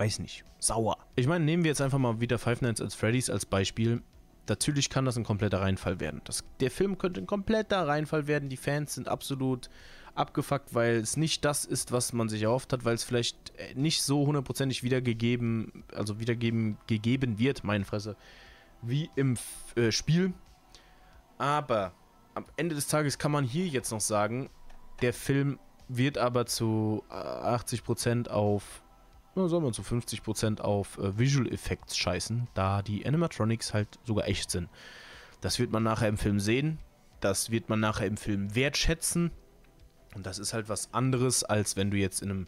weiß nicht, sauer. Ich meine, nehmen wir jetzt einfach mal wieder Five Nights at Freddy's als Beispiel. Natürlich kann das ein kompletter Reinfall werden. Das, der Film könnte ein kompletter Reinfall werden. Die Fans sind absolut abgefuckt, weil es nicht das ist, was man sich erhofft hat, weil es vielleicht äh, nicht so hundertprozentig wiedergegeben, also wiedergeben gegeben wird, meine Fresse, wie im äh, Spiel. Aber am Ende des Tages kann man hier jetzt noch sagen, der Film wird aber zu 80% äh, auf sollen wir zu 50% auf äh, Visual Effects scheißen, da die Animatronics halt sogar echt sind. Das wird man nachher im Film sehen, das wird man nachher im Film wertschätzen und das ist halt was anderes, als wenn du jetzt in einem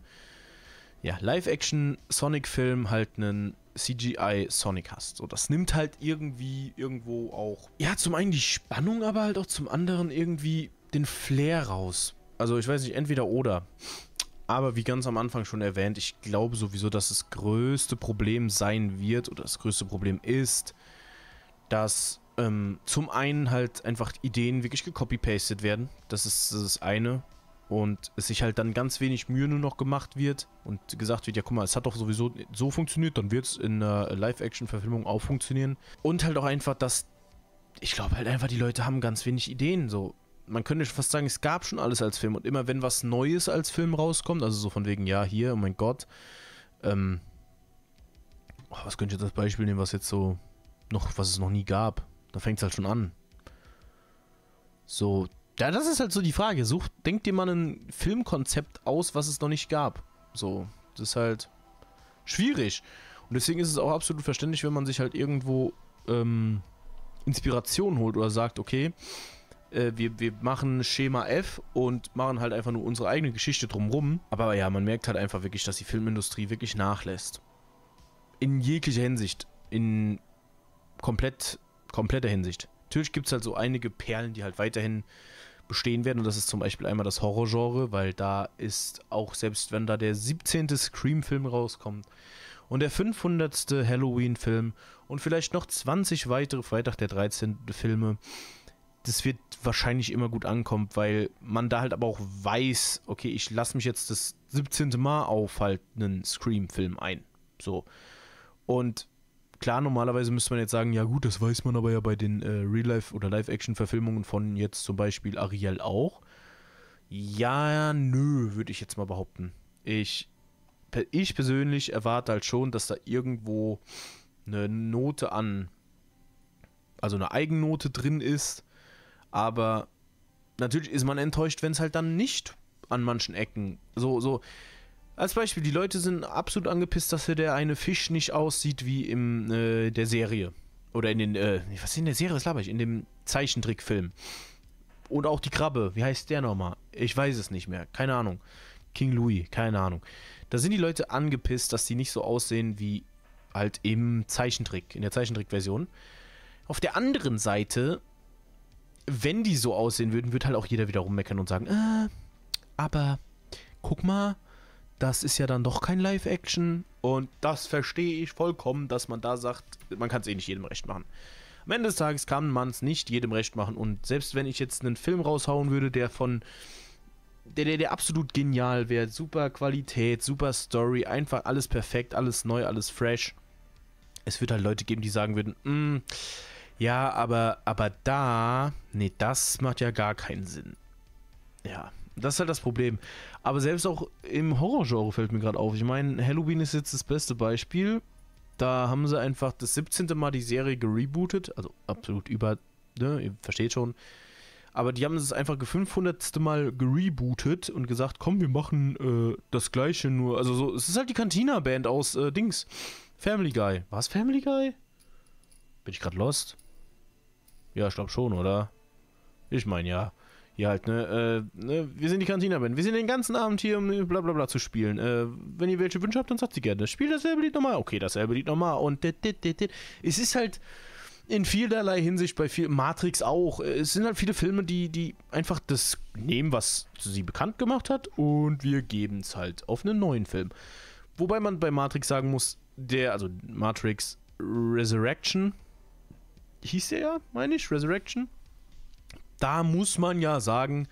ja, Live-Action-Sonic-Film halt einen CGI-Sonic hast. So, das nimmt halt irgendwie irgendwo auch, ja, zum einen die Spannung, aber halt auch zum anderen irgendwie den Flair raus. Also ich weiß nicht, entweder oder. Aber wie ganz am Anfang schon erwähnt, ich glaube sowieso, dass das größte Problem sein wird oder das größte Problem ist, dass ähm, zum einen halt einfach Ideen wirklich gekopy-pastet werden. Das ist das eine. Und es sich halt dann ganz wenig Mühe nur noch gemacht wird und gesagt wird, ja guck mal, es hat doch sowieso so funktioniert, dann wird es in einer Live-Action-Verfilmung auch funktionieren. Und halt auch einfach, dass ich glaube halt einfach, die Leute haben ganz wenig Ideen. So, man könnte fast sagen, es gab schon alles als Film. Und immer wenn was Neues als Film rauskommt, also so von wegen, ja, hier, oh mein Gott, ähm, oh, was könnte ich jetzt als Beispiel nehmen, was jetzt so noch, was es noch nie gab? Da fängt es halt schon an. So, ja, das ist halt so die Frage. Such, denk dir mal ein Filmkonzept aus, was es noch nicht gab. So, das ist halt schwierig. Und deswegen ist es auch absolut verständlich, wenn man sich halt irgendwo ähm, Inspiration holt oder sagt, okay, äh, wir, wir machen Schema F und machen halt einfach nur unsere eigene Geschichte drumrum. Aber ja, man merkt halt einfach wirklich, dass die Filmindustrie wirklich nachlässt. In jeglicher Hinsicht. In komplett, kompletter Hinsicht. Natürlich gibt es halt so einige Perlen, die halt weiterhin bestehen werden. Und das ist zum Beispiel einmal das Horrorgenre, weil da ist auch, selbst wenn da der 17. Scream-Film rauskommt und der 500. Halloween-Film und vielleicht noch 20 weitere Freitag der 13. Filme, das wird wahrscheinlich immer gut ankommen, weil man da halt aber auch weiß, okay, ich lasse mich jetzt das 17. Mal auf halt einen Scream-Film ein. So. Und klar, normalerweise müsste man jetzt sagen, ja gut, das weiß man aber ja bei den äh, Real-Life- oder Live-Action-Verfilmungen von jetzt zum Beispiel Ariel auch. Ja, nö, würde ich jetzt mal behaupten. Ich, ich persönlich erwarte halt schon, dass da irgendwo eine Note an, also eine Eigennote drin ist, aber natürlich ist man enttäuscht, wenn es halt dann nicht an manchen Ecken so, so. Als Beispiel, die Leute sind absolut angepisst, dass hier der eine Fisch nicht aussieht wie in äh, der Serie. Oder in den, äh, was ist in der Serie, was laber ich? In dem Zeichentrickfilm. Und auch die Krabbe, wie heißt der nochmal? Ich weiß es nicht mehr, keine Ahnung. King Louis, keine Ahnung. Da sind die Leute angepisst, dass die nicht so aussehen wie halt im Zeichentrick, in der Zeichentrickversion. Auf der anderen Seite wenn die so aussehen würden, würde halt auch jeder wieder rummeckern und sagen, äh, aber guck mal, das ist ja dann doch kein Live-Action. Und das verstehe ich vollkommen, dass man da sagt, man kann es eh nicht jedem recht machen. Am Ende des Tages kann man es nicht jedem recht machen. Und selbst wenn ich jetzt einen Film raushauen würde, der von. Der, der, der absolut genial wäre, super Qualität, super Story, einfach alles perfekt, alles neu, alles fresh. Es wird halt Leute geben, die sagen würden, mh, mm, ja, aber, aber da, nee, das macht ja gar keinen Sinn. Ja, das ist halt das Problem. Aber selbst auch im Horrorgenre fällt mir gerade auf. Ich meine, Halloween ist jetzt das beste Beispiel. Da haben sie einfach das 17. Mal die Serie gerebootet. Also absolut über, ne, ihr versteht schon. Aber die haben es einfach 500. Mal gerebootet und gesagt, komm, wir machen äh, das gleiche nur. Also so, es ist halt die Cantina-Band aus äh, Dings. Family Guy. Was Family Guy? Bin ich gerade lost? Ja, ich glaube schon, oder? Ich meine ja. Hier halt, ne, äh, ne, wir sind die Cantina Kantinerband. Wir sind den ganzen Abend hier, um bla bla, bla, zu spielen. Äh, wenn ihr welche Wünsche habt, dann sagt sie gerne. Spiel dasselbe Lied nochmal. Okay, dasselbe Lied nochmal. Und dit, dit, dit, dit. es ist halt in vielerlei Hinsicht bei viel Matrix auch. Äh, es sind halt viele Filme, die, die einfach das nehmen, was sie bekannt gemacht hat, und wir geben es halt auf einen neuen Film. Wobei man bei Matrix sagen muss, der, also Matrix Resurrection, hieß der ja, meine ich, Resurrection. Da muss man ja sagen,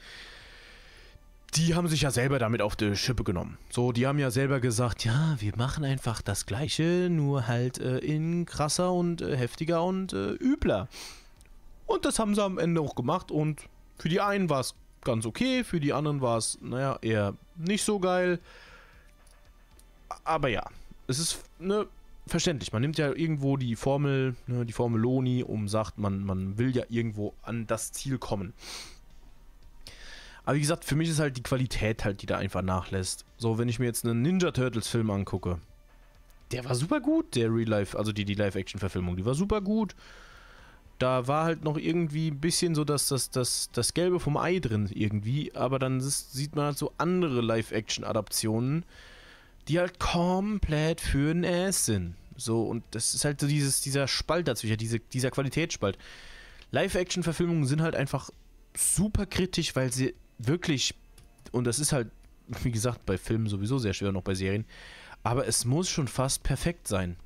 die haben sich ja selber damit auf die Schippe genommen. So, die haben ja selber gesagt, ja, wir machen einfach das Gleiche, nur halt äh, in krasser und äh, heftiger und äh, übler. Und das haben sie am Ende auch gemacht und für die einen war es ganz okay, für die anderen war es, naja, eher nicht so geil. Aber ja, es ist eine verständlich. Man nimmt ja irgendwo die Formel, ne, die Formel Loni, um sagt, man, man will ja irgendwo an das Ziel kommen. Aber wie gesagt, für mich ist halt die Qualität halt, die da einfach nachlässt. So, wenn ich mir jetzt einen Ninja Turtles Film angucke, der war super gut, der Real Life, also die, die Live-Action-Verfilmung, die war super gut. Da war halt noch irgendwie ein bisschen so das, das, das, das Gelbe vom Ei drin irgendwie, aber dann ist, sieht man halt so andere Live-Action-Adaptionen, die halt komplett für den Ass sind. So, und das ist halt so dieses, dieser Spalt dazwischen, diese, dieser Qualitätsspalt. Live-Action-Verfilmungen sind halt einfach super kritisch, weil sie wirklich, und das ist halt, wie gesagt, bei Filmen sowieso sehr schwer, noch bei Serien, aber es muss schon fast perfekt sein.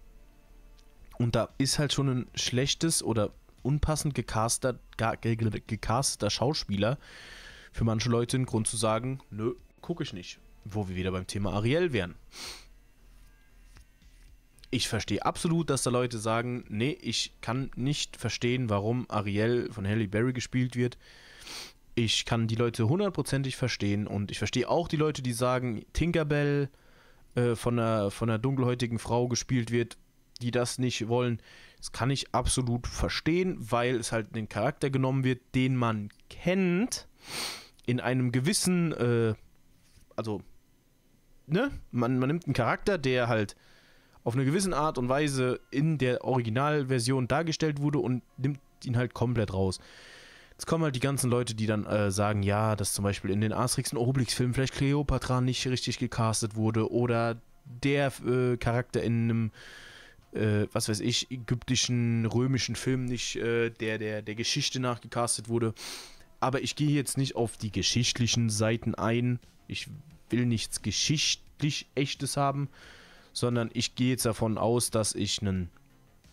Und da ist halt schon ein schlechtes oder unpassend gecasteter, gecasteter Schauspieler für manche Leute ein Grund zu sagen, nö, gucke ich nicht. Wo wir wieder beim Thema Ariel wären ich verstehe absolut, dass da Leute sagen, nee, ich kann nicht verstehen, warum Ariel von Halle Berry gespielt wird. Ich kann die Leute hundertprozentig verstehen und ich verstehe auch die Leute, die sagen, Tinkerbell äh, von, einer, von einer dunkelhäutigen Frau gespielt wird, die das nicht wollen. Das kann ich absolut verstehen, weil es halt den Charakter genommen wird, den man kennt, in einem gewissen, äh, also, ne, man, man nimmt einen Charakter, der halt auf eine gewisse Art und Weise in der Originalversion dargestellt wurde und nimmt ihn halt komplett raus. Jetzt kommen halt die ganzen Leute, die dann äh, sagen, ja, dass zum Beispiel in den Asterix und Obelix-Filmen vielleicht Cleopatra nicht richtig gecastet wurde oder der äh, Charakter in einem, äh, was weiß ich, ägyptischen, römischen Film nicht äh, der, der, der Geschichte nach gecastet wurde. Aber ich gehe jetzt nicht auf die geschichtlichen Seiten ein. Ich will nichts geschichtlich Echtes haben, sondern ich gehe jetzt davon aus, dass ich einen,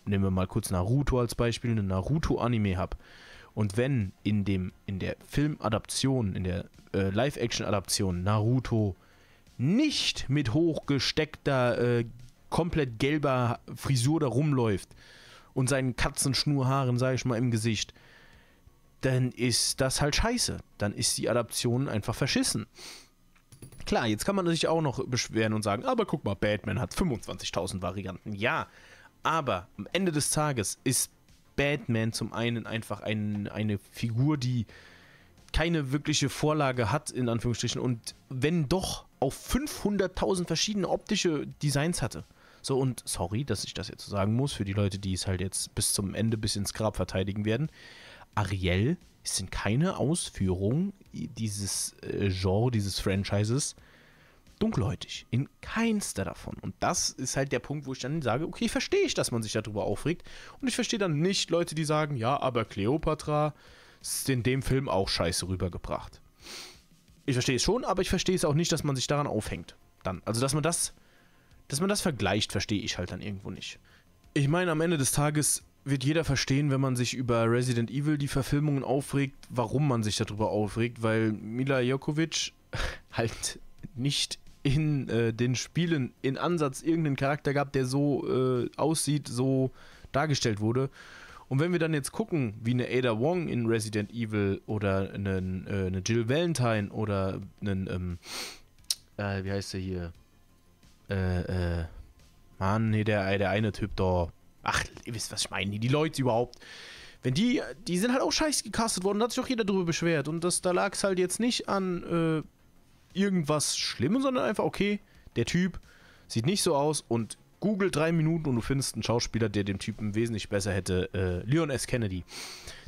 nehmen wir mal kurz Naruto als Beispiel, einen Naruto-Anime habe. Und wenn in, dem, in der Filmadaption, in der äh, Live-Action-Adaption Naruto nicht mit hochgesteckter, äh, komplett gelber Frisur da rumläuft und seinen Katzenschnurhaaren, sage ich mal, im Gesicht, dann ist das halt scheiße. Dann ist die Adaption einfach verschissen. Klar, jetzt kann man sich auch noch beschweren und sagen, aber guck mal, Batman hat 25.000 Varianten. Ja, aber am Ende des Tages ist Batman zum einen einfach ein, eine Figur, die keine wirkliche Vorlage hat, in Anführungsstrichen, und wenn doch, auf 500.000 verschiedene optische Designs hatte. So, und sorry, dass ich das jetzt so sagen muss, für die Leute, die es halt jetzt bis zum Ende, bis ins Grab verteidigen werden. Ariel es sind keine Ausführungen dieses äh, Genre, dieses Franchises dunkelhäutig. In keinster davon. Und das ist halt der Punkt, wo ich dann sage, okay, verstehe ich, dass man sich darüber aufregt. Und ich verstehe dann nicht Leute, die sagen, ja, aber Cleopatra ist in dem Film auch scheiße rübergebracht. Ich verstehe es schon, aber ich verstehe es auch nicht, dass man sich daran aufhängt. Dann. Also, dass man das, dass man das vergleicht, verstehe ich halt dann irgendwo nicht. Ich meine, am Ende des Tages wird jeder verstehen, wenn man sich über Resident Evil die Verfilmungen aufregt, warum man sich darüber aufregt, weil Mila Jokovic halt nicht in äh, den Spielen in Ansatz irgendeinen Charakter gab, der so äh, aussieht, so dargestellt wurde. Und wenn wir dann jetzt gucken, wie eine Ada Wong in Resident Evil oder einen, äh, eine Jill Valentine oder einen, ähm, äh, wie heißt der hier? Äh, Mann, nee, der, der eine Typ da, Ach, ihr wisst, was ich meine. Die Leute überhaupt. Wenn die, die sind halt auch scheiße gecastet worden, da hat sich auch jeder drüber beschwert. Und das, da lag es halt jetzt nicht an äh, irgendwas Schlimmes, sondern einfach, okay, der Typ sieht nicht so aus und google drei Minuten und du findest einen Schauspieler, der dem Typen wesentlich besser hätte, äh, Leon S. Kennedy,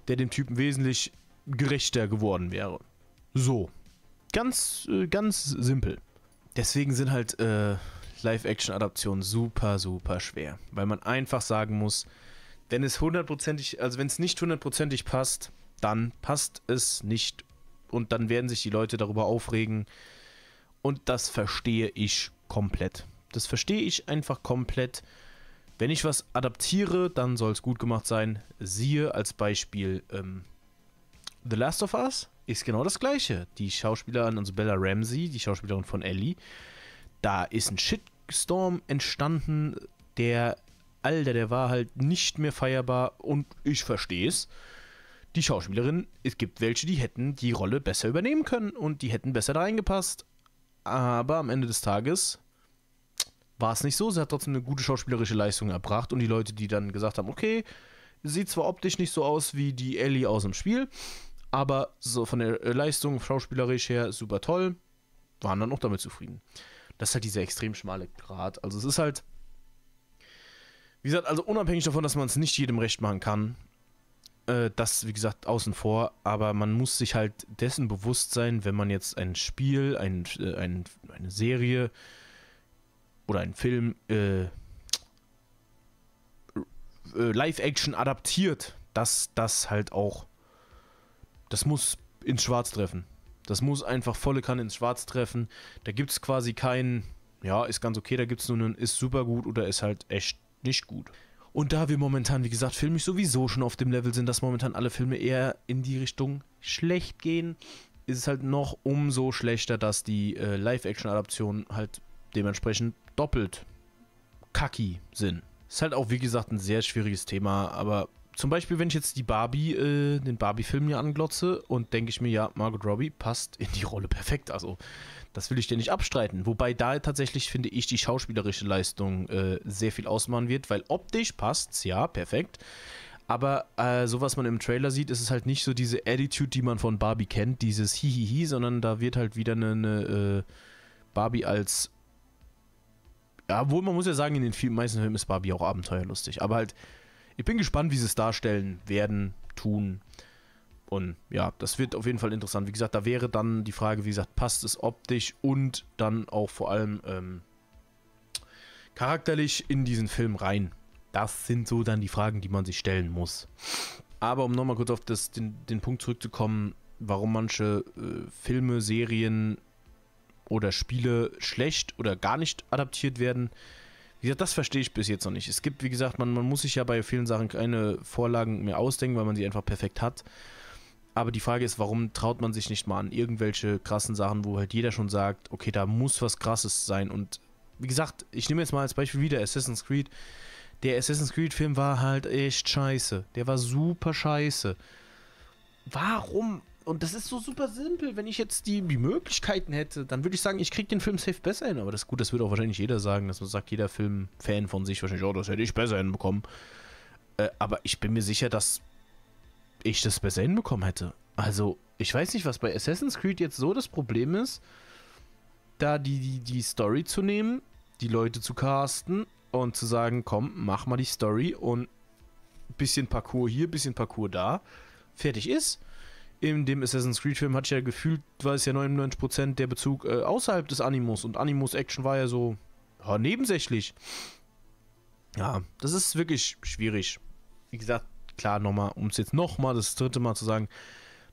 der dem Typen wesentlich gerechter geworden wäre. So. Ganz, äh, ganz simpel. Deswegen sind halt, äh, Live-Action-Adaption super, super schwer. Weil man einfach sagen muss, wenn es hundertprozentig, also wenn es nicht hundertprozentig passt, dann passt es nicht. Und dann werden sich die Leute darüber aufregen. Und das verstehe ich komplett. Das verstehe ich einfach komplett. Wenn ich was adaptiere, dann soll es gut gemacht sein. Siehe als Beispiel ähm, The Last of Us ist genau das gleiche. Die Schauspielerin, also Bella Ramsey, die Schauspielerin von Ellie, da ist ein Shit Storm entstanden, der Alter, der war halt nicht mehr feierbar und ich verstehe es. Die Schauspielerin, es gibt welche, die hätten die Rolle besser übernehmen können und die hätten besser da reingepasst. Aber am Ende des Tages war es nicht so. Sie hat trotzdem eine gute schauspielerische Leistung erbracht und die Leute, die dann gesagt haben, okay, sieht zwar optisch nicht so aus wie die Ellie aus dem Spiel, aber so von der Leistung schauspielerisch her super toll, waren dann auch damit zufrieden das ist halt dieser extrem schmale Grat. Also es ist halt, wie gesagt, also unabhängig davon, dass man es nicht jedem recht machen kann, äh, das, wie gesagt, außen vor, aber man muss sich halt dessen bewusst sein, wenn man jetzt ein Spiel, ein, äh, ein eine Serie oder einen Film äh, äh Live-Action adaptiert, dass das halt auch, das muss ins Schwarz treffen. Das muss einfach volle Kanne ins Schwarz treffen. Da gibt es quasi keinen, ja, ist ganz okay, da gibt es nur einen, ist super gut oder ist halt echt nicht gut. Und da wir momentan, wie gesagt, filmisch sowieso schon auf dem Level sind, dass momentan alle Filme eher in die Richtung schlecht gehen, ist es halt noch umso schlechter, dass die äh, Live-Action-Adaptionen halt dementsprechend doppelt kacki sind. Ist halt auch, wie gesagt, ein sehr schwieriges Thema, aber zum Beispiel, wenn ich jetzt die Barbie, äh, den Barbie-Film hier anglotze und denke ich mir, ja, Margot Robbie passt in die Rolle perfekt. Also, das will ich dir nicht abstreiten. Wobei da tatsächlich, finde ich, die schauspielerische Leistung äh, sehr viel ausmachen wird, weil optisch passt's, ja, perfekt. Aber äh, so was man im Trailer sieht, ist es halt nicht so diese Attitude, die man von Barbie kennt, dieses Hihihi, sondern da wird halt wieder eine, eine äh, Barbie als. Ja, obwohl man muss ja sagen, in den meisten Filmen ist Barbie auch abenteuerlustig. Aber halt ich bin gespannt, wie sie es darstellen werden, tun. Und ja, das wird auf jeden Fall interessant. Wie gesagt, da wäre dann die Frage, wie gesagt, passt es optisch und dann auch vor allem ähm, charakterlich in diesen Film rein. Das sind so dann die Fragen, die man sich stellen muss. Aber um nochmal kurz auf das, den, den Punkt zurückzukommen, warum manche äh, Filme, Serien oder Spiele schlecht oder gar nicht adaptiert werden. Wie gesagt, das verstehe ich bis jetzt noch nicht. Es gibt, wie gesagt, man, man muss sich ja bei vielen Sachen keine Vorlagen mehr ausdenken, weil man sie einfach perfekt hat. Aber die Frage ist, warum traut man sich nicht mal an irgendwelche krassen Sachen, wo halt jeder schon sagt, okay, da muss was krasses sein. Und wie gesagt, ich nehme jetzt mal als Beispiel wieder Assassin's Creed. Der Assassin's Creed-Film war halt echt scheiße. Der war super scheiße. Warum und das ist so super simpel. Wenn ich jetzt die, die Möglichkeiten hätte, dann würde ich sagen, ich kriege den Film safe besser hin. Aber das ist gut, das würde auch wahrscheinlich jeder sagen, dass man sagt, jeder Filmfan von sich wahrscheinlich, oh, das hätte ich besser hinbekommen. Äh, aber ich bin mir sicher, dass ich das besser hinbekommen hätte. Also, ich weiß nicht, was bei Assassin's Creed jetzt so das Problem ist, da die, die, die Story zu nehmen, die Leute zu casten und zu sagen, komm, mach mal die Story und bisschen Parcours hier, bisschen Parcours da, fertig ist in dem Assassin's Creed-Film hatte ich ja gefühlt, war es ja 99% der Bezug äh, außerhalb des Animus. Und Animus-Action war ja so ja, nebensächlich. Ja, das ist wirklich schwierig. Wie gesagt, klar, nochmal, um es jetzt nochmal das dritte Mal zu sagen,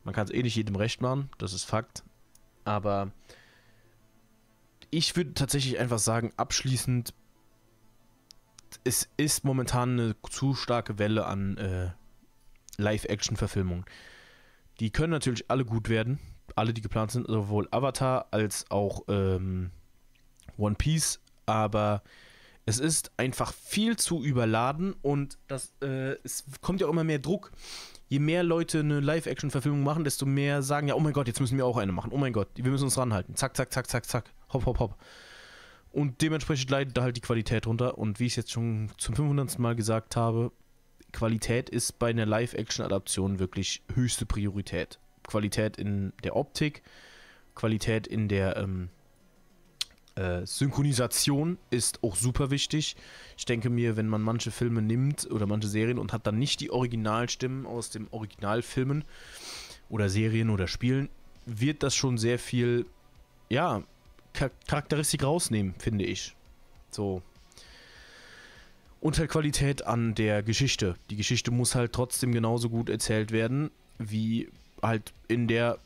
man kann es eh nicht jedem recht machen, das ist Fakt. Aber ich würde tatsächlich einfach sagen, abschließend, es ist momentan eine zu starke Welle an äh, Live-Action-Verfilmungen. Die können natürlich alle gut werden. Alle, die geplant sind, sowohl Avatar als auch ähm, One Piece. Aber es ist einfach viel zu überladen und das, äh, es kommt ja auch immer mehr Druck. Je mehr Leute eine Live-Action-Verfilmung machen, desto mehr sagen ja, oh mein Gott, jetzt müssen wir auch eine machen. Oh mein Gott, wir müssen uns ranhalten. Zack, zack, zack, zack, zack. Hopp, hopp, hopp. Und dementsprechend leidet da halt die Qualität runter. Und wie ich es jetzt schon zum 500. Mal gesagt habe, Qualität ist bei einer Live-Action-Adaption wirklich höchste Priorität. Qualität in der Optik, Qualität in der ähm, äh, Synchronisation ist auch super wichtig. Ich denke mir, wenn man manche Filme nimmt oder manche Serien und hat dann nicht die Originalstimmen aus den Originalfilmen oder Serien oder Spielen, wird das schon sehr viel, ja, Charakteristik rausnehmen, finde ich. So, und halt Qualität an der Geschichte. Die Geschichte muss halt trotzdem genauso gut erzählt werden, wie halt in der,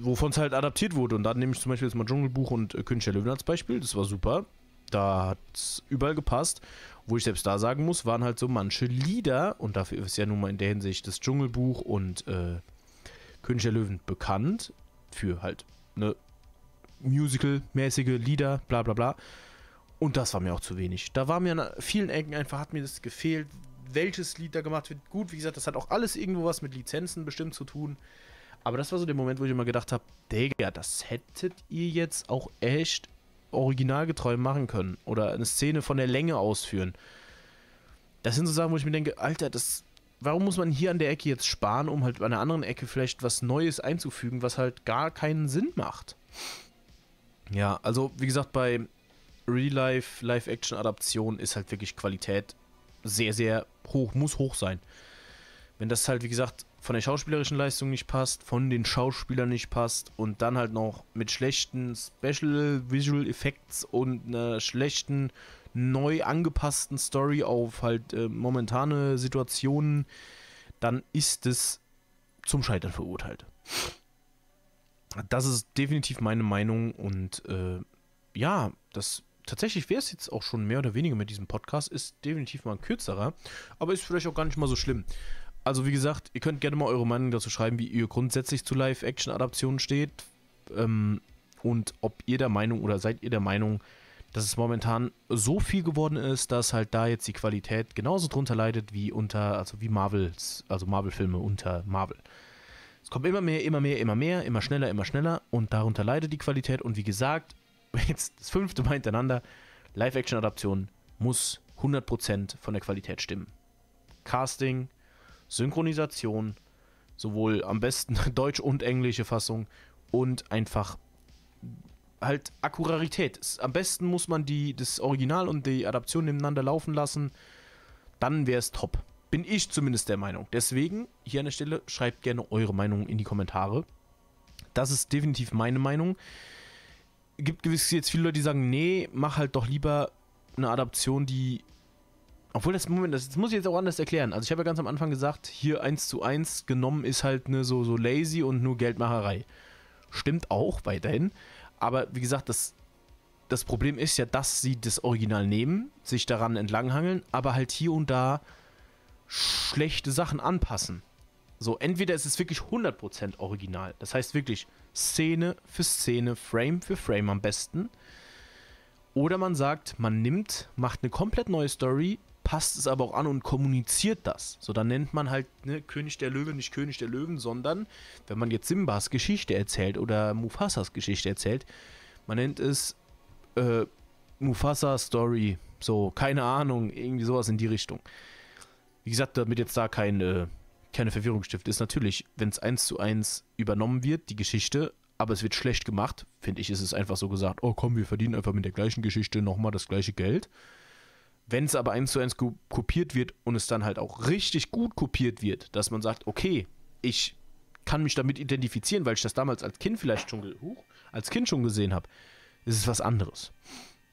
wovon es halt adaptiert wurde. Und da nehme ich zum Beispiel jetzt mal Dschungelbuch und äh, König der Löwen als Beispiel. Das war super. Da hat es überall gepasst. Wo ich selbst da sagen muss, waren halt so manche Lieder, und dafür ist ja nun mal in der Hinsicht das Dschungelbuch und äh, König der Löwen bekannt, für halt eine musical-mäßige Lieder, bla bla bla. Und das war mir auch zu wenig. Da war mir an vielen Ecken einfach, hat mir das gefehlt, welches Lied da gemacht wird. Gut, wie gesagt, das hat auch alles irgendwo was mit Lizenzen bestimmt zu tun. Aber das war so der Moment, wo ich immer gedacht habe, Digga, das hättet ihr jetzt auch echt originalgetreu machen können. Oder eine Szene von der Länge ausführen. Das sind so Sachen, wo ich mir denke, Alter, das, warum muss man hier an der Ecke jetzt sparen, um halt an einer anderen Ecke vielleicht was Neues einzufügen, was halt gar keinen Sinn macht? Ja, also wie gesagt, bei Real-Life, Live-Action-Adaption ist halt wirklich Qualität sehr, sehr hoch, muss hoch sein. Wenn das halt, wie gesagt, von der schauspielerischen Leistung nicht passt, von den Schauspielern nicht passt und dann halt noch mit schlechten Special Visual Effects und einer schlechten, neu angepassten Story auf halt äh, momentane Situationen, dann ist es zum Scheitern verurteilt. Das ist definitiv meine Meinung und äh, ja, das tatsächlich wäre es jetzt auch schon mehr oder weniger mit diesem Podcast. Ist definitiv mal ein kürzerer, aber ist vielleicht auch gar nicht mal so schlimm. Also wie gesagt, ihr könnt gerne mal eure Meinung dazu schreiben, wie ihr grundsätzlich zu Live-Action-Adaptionen steht. Ähm, und ob ihr der Meinung oder seid ihr der Meinung, dass es momentan so viel geworden ist, dass halt da jetzt die Qualität genauso drunter leidet wie unter, also wie Marvels, also Marvel-Filme unter Marvel. Es kommt immer mehr, immer mehr, immer mehr, immer schneller, immer schneller und darunter leidet die Qualität. Und wie gesagt, jetzt das fünfte Mal hintereinander, Live-Action-Adaption muss 100% von der Qualität stimmen. Casting, Synchronisation, sowohl am besten deutsch und englische Fassung und einfach halt Akkurarität. Am besten muss man die, das Original und die Adaption nebeneinander laufen lassen, dann wäre es top. Bin ich zumindest der Meinung. Deswegen, hier an der Stelle, schreibt gerne eure Meinung in die Kommentare. Das ist definitiv meine Meinung gibt gewiss jetzt viele Leute, die sagen, nee, mach halt doch lieber eine Adaption, die. Obwohl das Moment, das, das muss ich jetzt auch anders erklären. Also ich habe ja ganz am Anfang gesagt, hier 1 zu 1 genommen ist halt eine so, so lazy und nur Geldmacherei. Stimmt auch weiterhin. Aber wie gesagt, das, das Problem ist ja, dass sie das Original nehmen, sich daran entlanghangeln, aber halt hier und da schlechte Sachen anpassen. So, entweder ist es wirklich 100% original. Das heißt wirklich, Szene für Szene, Frame für Frame am besten. Oder man sagt, man nimmt, macht eine komplett neue Story, passt es aber auch an und kommuniziert das. So, dann nennt man halt ne, König der Löwen nicht König der Löwen, sondern wenn man jetzt Simbas Geschichte erzählt oder Mufasas Geschichte erzählt, man nennt es äh, Mufasa Story. So, keine Ahnung, irgendwie sowas in die Richtung. Wie gesagt, damit jetzt da kein äh, keine Verwirrung stiftet, ist natürlich, wenn es eins zu eins übernommen wird, die Geschichte, aber es wird schlecht gemacht, finde ich, ist es einfach so gesagt, oh komm, wir verdienen einfach mit der gleichen Geschichte nochmal das gleiche Geld. Wenn es aber eins zu eins kopiert wird und es dann halt auch richtig gut kopiert wird, dass man sagt, okay, ich kann mich damit identifizieren, weil ich das damals als Kind vielleicht schon, huch, als Kind schon gesehen habe, ist es was anderes.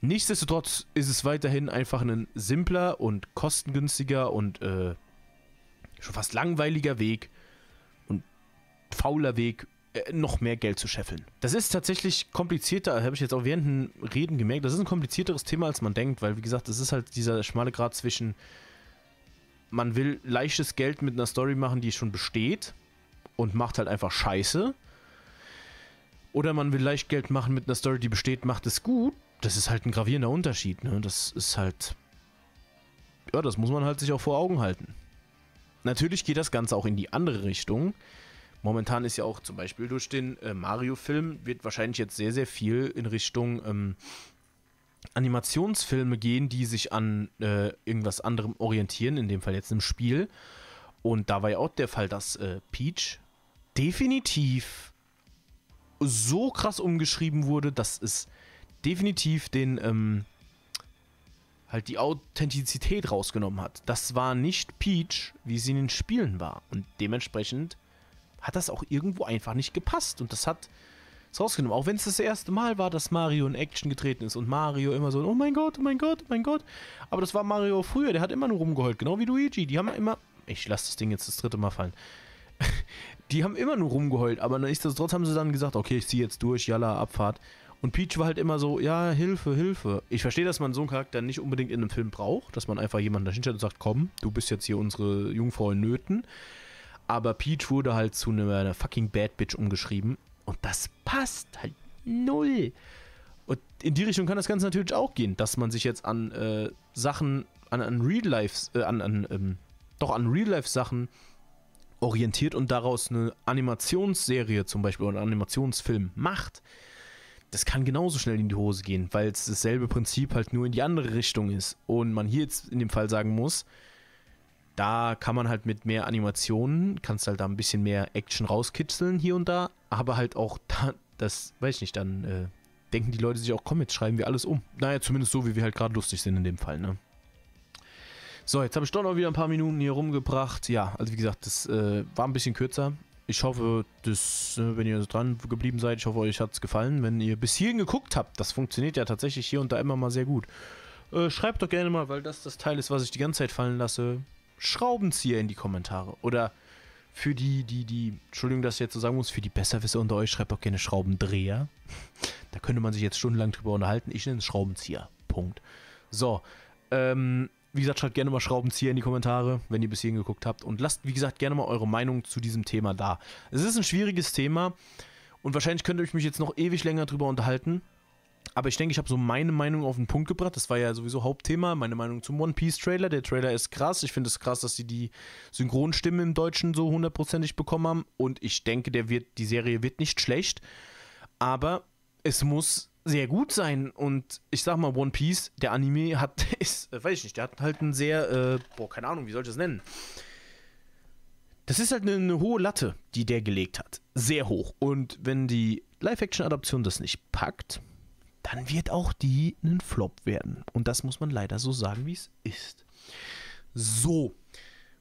Nichtsdestotrotz ist es weiterhin einfach ein simpler und kostengünstiger und äh, schon fast langweiliger Weg und fauler Weg, äh, noch mehr Geld zu scheffeln. Das ist tatsächlich komplizierter, habe ich jetzt auch während den Reden gemerkt, das ist ein komplizierteres Thema, als man denkt, weil wie gesagt, das ist halt dieser schmale Grad zwischen, man will leichtes Geld mit einer Story machen, die schon besteht und macht halt einfach Scheiße. Oder man will leicht Geld machen mit einer Story, die besteht, macht es gut. Das ist halt ein gravierender Unterschied, ne? Das ist halt. Ja, das muss man halt sich auch vor Augen halten. Natürlich geht das Ganze auch in die andere Richtung. Momentan ist ja auch zum Beispiel durch den äh, Mario-Film wird wahrscheinlich jetzt sehr, sehr viel in Richtung ähm, Animationsfilme gehen, die sich an äh, irgendwas anderem orientieren, in dem Fall jetzt im Spiel. Und da war ja auch der Fall, dass äh, Peach definitiv so krass umgeschrieben wurde, dass es definitiv den ähm, halt die Authentizität rausgenommen hat. Das war nicht Peach, wie sie in den Spielen war. Und dementsprechend hat das auch irgendwo einfach nicht gepasst. Und das hat es rausgenommen. Auch wenn es das erste Mal war, dass Mario in Action getreten ist und Mario immer so, oh mein Gott, oh mein Gott, oh mein Gott. Aber das war Mario früher, der hat immer nur rumgeheult, genau wie Luigi. Die haben immer. Ich lasse das Ding jetzt das dritte Mal fallen. die haben immer nur rumgeheult, aber nichtsdestotrotz haben sie dann gesagt, okay, ich ziehe jetzt durch, yalla, Abfahrt. Und Peach war halt immer so, ja, Hilfe, Hilfe. Ich verstehe, dass man so einen Charakter nicht unbedingt in einem Film braucht, dass man einfach jemanden dahinter stellt und sagt, komm, du bist jetzt hier unsere Jungfrau in Nöten. Aber Peach wurde halt zu einer fucking Bad Bitch umgeschrieben. Und das passt halt null. Und in die Richtung kann das Ganze natürlich auch gehen, dass man sich jetzt an äh, Sachen, an, an Real-Life, äh, an, an ähm, doch an Real-Life-Sachen orientiert und daraus eine Animationsserie zum Beispiel oder einen Animationsfilm macht das kann genauso schnell in die Hose gehen, weil es dasselbe Prinzip halt nur in die andere Richtung ist. Und man hier jetzt in dem Fall sagen muss, da kann man halt mit mehr Animationen, kannst halt da ein bisschen mehr Action rauskitzeln hier und da, aber halt auch da, das, weiß ich nicht, dann äh, denken die Leute sich auch, komm, jetzt schreiben wir alles um. Naja, zumindest so, wie wir halt gerade lustig sind in dem Fall, ne? So, jetzt habe ich doch noch wieder ein paar Minuten hier rumgebracht. Ja, also wie gesagt, das äh, war ein bisschen kürzer, ich hoffe, dass, äh, wenn ihr dran geblieben seid, ich hoffe, euch hat es gefallen. Wenn ihr bis hierhin geguckt habt, das funktioniert ja tatsächlich hier und da immer mal sehr gut. Äh, schreibt doch gerne mal, weil das das Teil ist, was ich die ganze Zeit fallen lasse, Schraubenzieher in die Kommentare. Oder für die, die, die, Entschuldigung, dass ich jetzt so sagen muss, für die Besserwisser unter euch, schreibt doch gerne Schraubendreher. Da könnte man sich jetzt stundenlang drüber unterhalten. Ich nenne es Schraubenzieher. Punkt. So, ähm, wie gesagt, schreibt gerne mal Schraubenzieher in die Kommentare, wenn ihr bis hierhin geguckt habt. Und lasst, wie gesagt, gerne mal eure Meinung zu diesem Thema da. Es ist ein schwieriges Thema und wahrscheinlich könnte ich mich jetzt noch ewig länger drüber unterhalten. Aber ich denke, ich habe so meine Meinung auf den Punkt gebracht. Das war ja sowieso Hauptthema. Meine Meinung zum One Piece Trailer. Der Trailer ist krass. Ich finde es krass, dass sie die Synchronstimme im Deutschen so hundertprozentig bekommen haben. Und ich denke, der wird, die Serie wird nicht schlecht. Aber es muss sehr gut sein und ich sag mal, One Piece, der Anime hat, ist, äh, weiß ich nicht, der hat halt einen sehr, äh, boah, keine Ahnung, wie soll ich das nennen? Das ist halt eine, eine hohe Latte, die der gelegt hat. Sehr hoch. Und wenn die Live-Action-Adaption das nicht packt, dann wird auch die ein Flop werden. Und das muss man leider so sagen, wie es ist. So,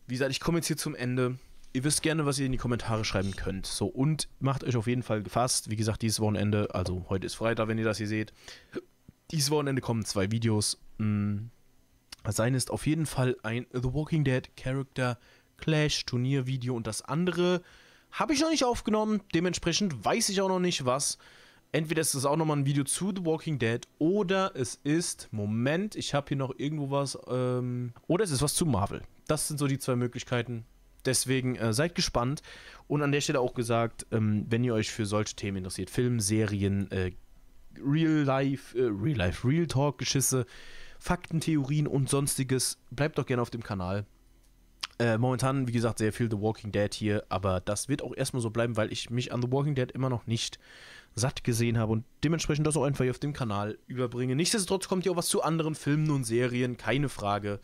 wie gesagt, ich komme jetzt hier zum Ende ihr wisst gerne, was ihr in die Kommentare schreiben könnt. So, und macht euch auf jeden Fall gefasst. Wie gesagt, dieses Wochenende, also heute ist Freitag, wenn ihr das hier seht. Dieses Wochenende kommen zwei Videos. Hm. Sein ist auf jeden Fall ein The Walking Dead Character Clash Turnier Video und das andere habe ich noch nicht aufgenommen. Dementsprechend weiß ich auch noch nicht, was. Entweder ist es auch nochmal ein Video zu The Walking Dead oder es ist, Moment, ich habe hier noch irgendwo was, ähm, oder es ist was zu Marvel. Das sind so die zwei Möglichkeiten. Deswegen äh, seid gespannt. Und an der Stelle auch gesagt, ähm, wenn ihr euch für solche Themen interessiert, Film, Serien, äh, Real Life, äh, Real Life, Real Talk, Geschisse, Faktentheorien und sonstiges, bleibt doch gerne auf dem Kanal. Äh, momentan, wie gesagt, sehr viel The Walking Dead hier, aber das wird auch erstmal so bleiben, weil ich mich an The Walking Dead immer noch nicht satt gesehen habe und dementsprechend das auch einfach hier auf dem Kanal überbringe. Nichtsdestotrotz kommt hier auch was zu anderen Filmen und Serien, keine Frage.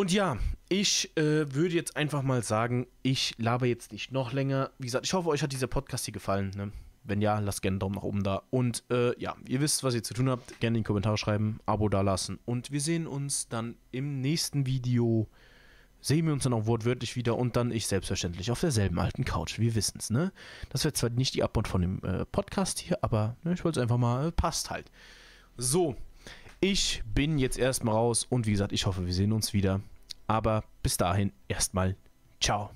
Und ja, ich äh, würde jetzt einfach mal sagen, ich laber jetzt nicht noch länger. Wie gesagt, ich hoffe, euch hat dieser Podcast hier gefallen. Ne? Wenn ja, lasst gerne einen Daumen nach oben da. Und äh, ja, ihr wisst, was ihr zu tun habt. Gerne in die Kommentare schreiben, Abo dalassen. Und wir sehen uns dann im nächsten Video. Sehen wir uns dann auch wortwörtlich wieder und dann ich selbstverständlich auf derselben alten Couch. Wir wissen es, ne? Das wird zwar nicht die Abmod von dem äh, Podcast hier, aber ne, ich wollte es einfach mal, äh, passt halt. So, ich bin jetzt erstmal raus und wie gesagt, ich hoffe, wir sehen uns wieder. Aber bis dahin erstmal ciao.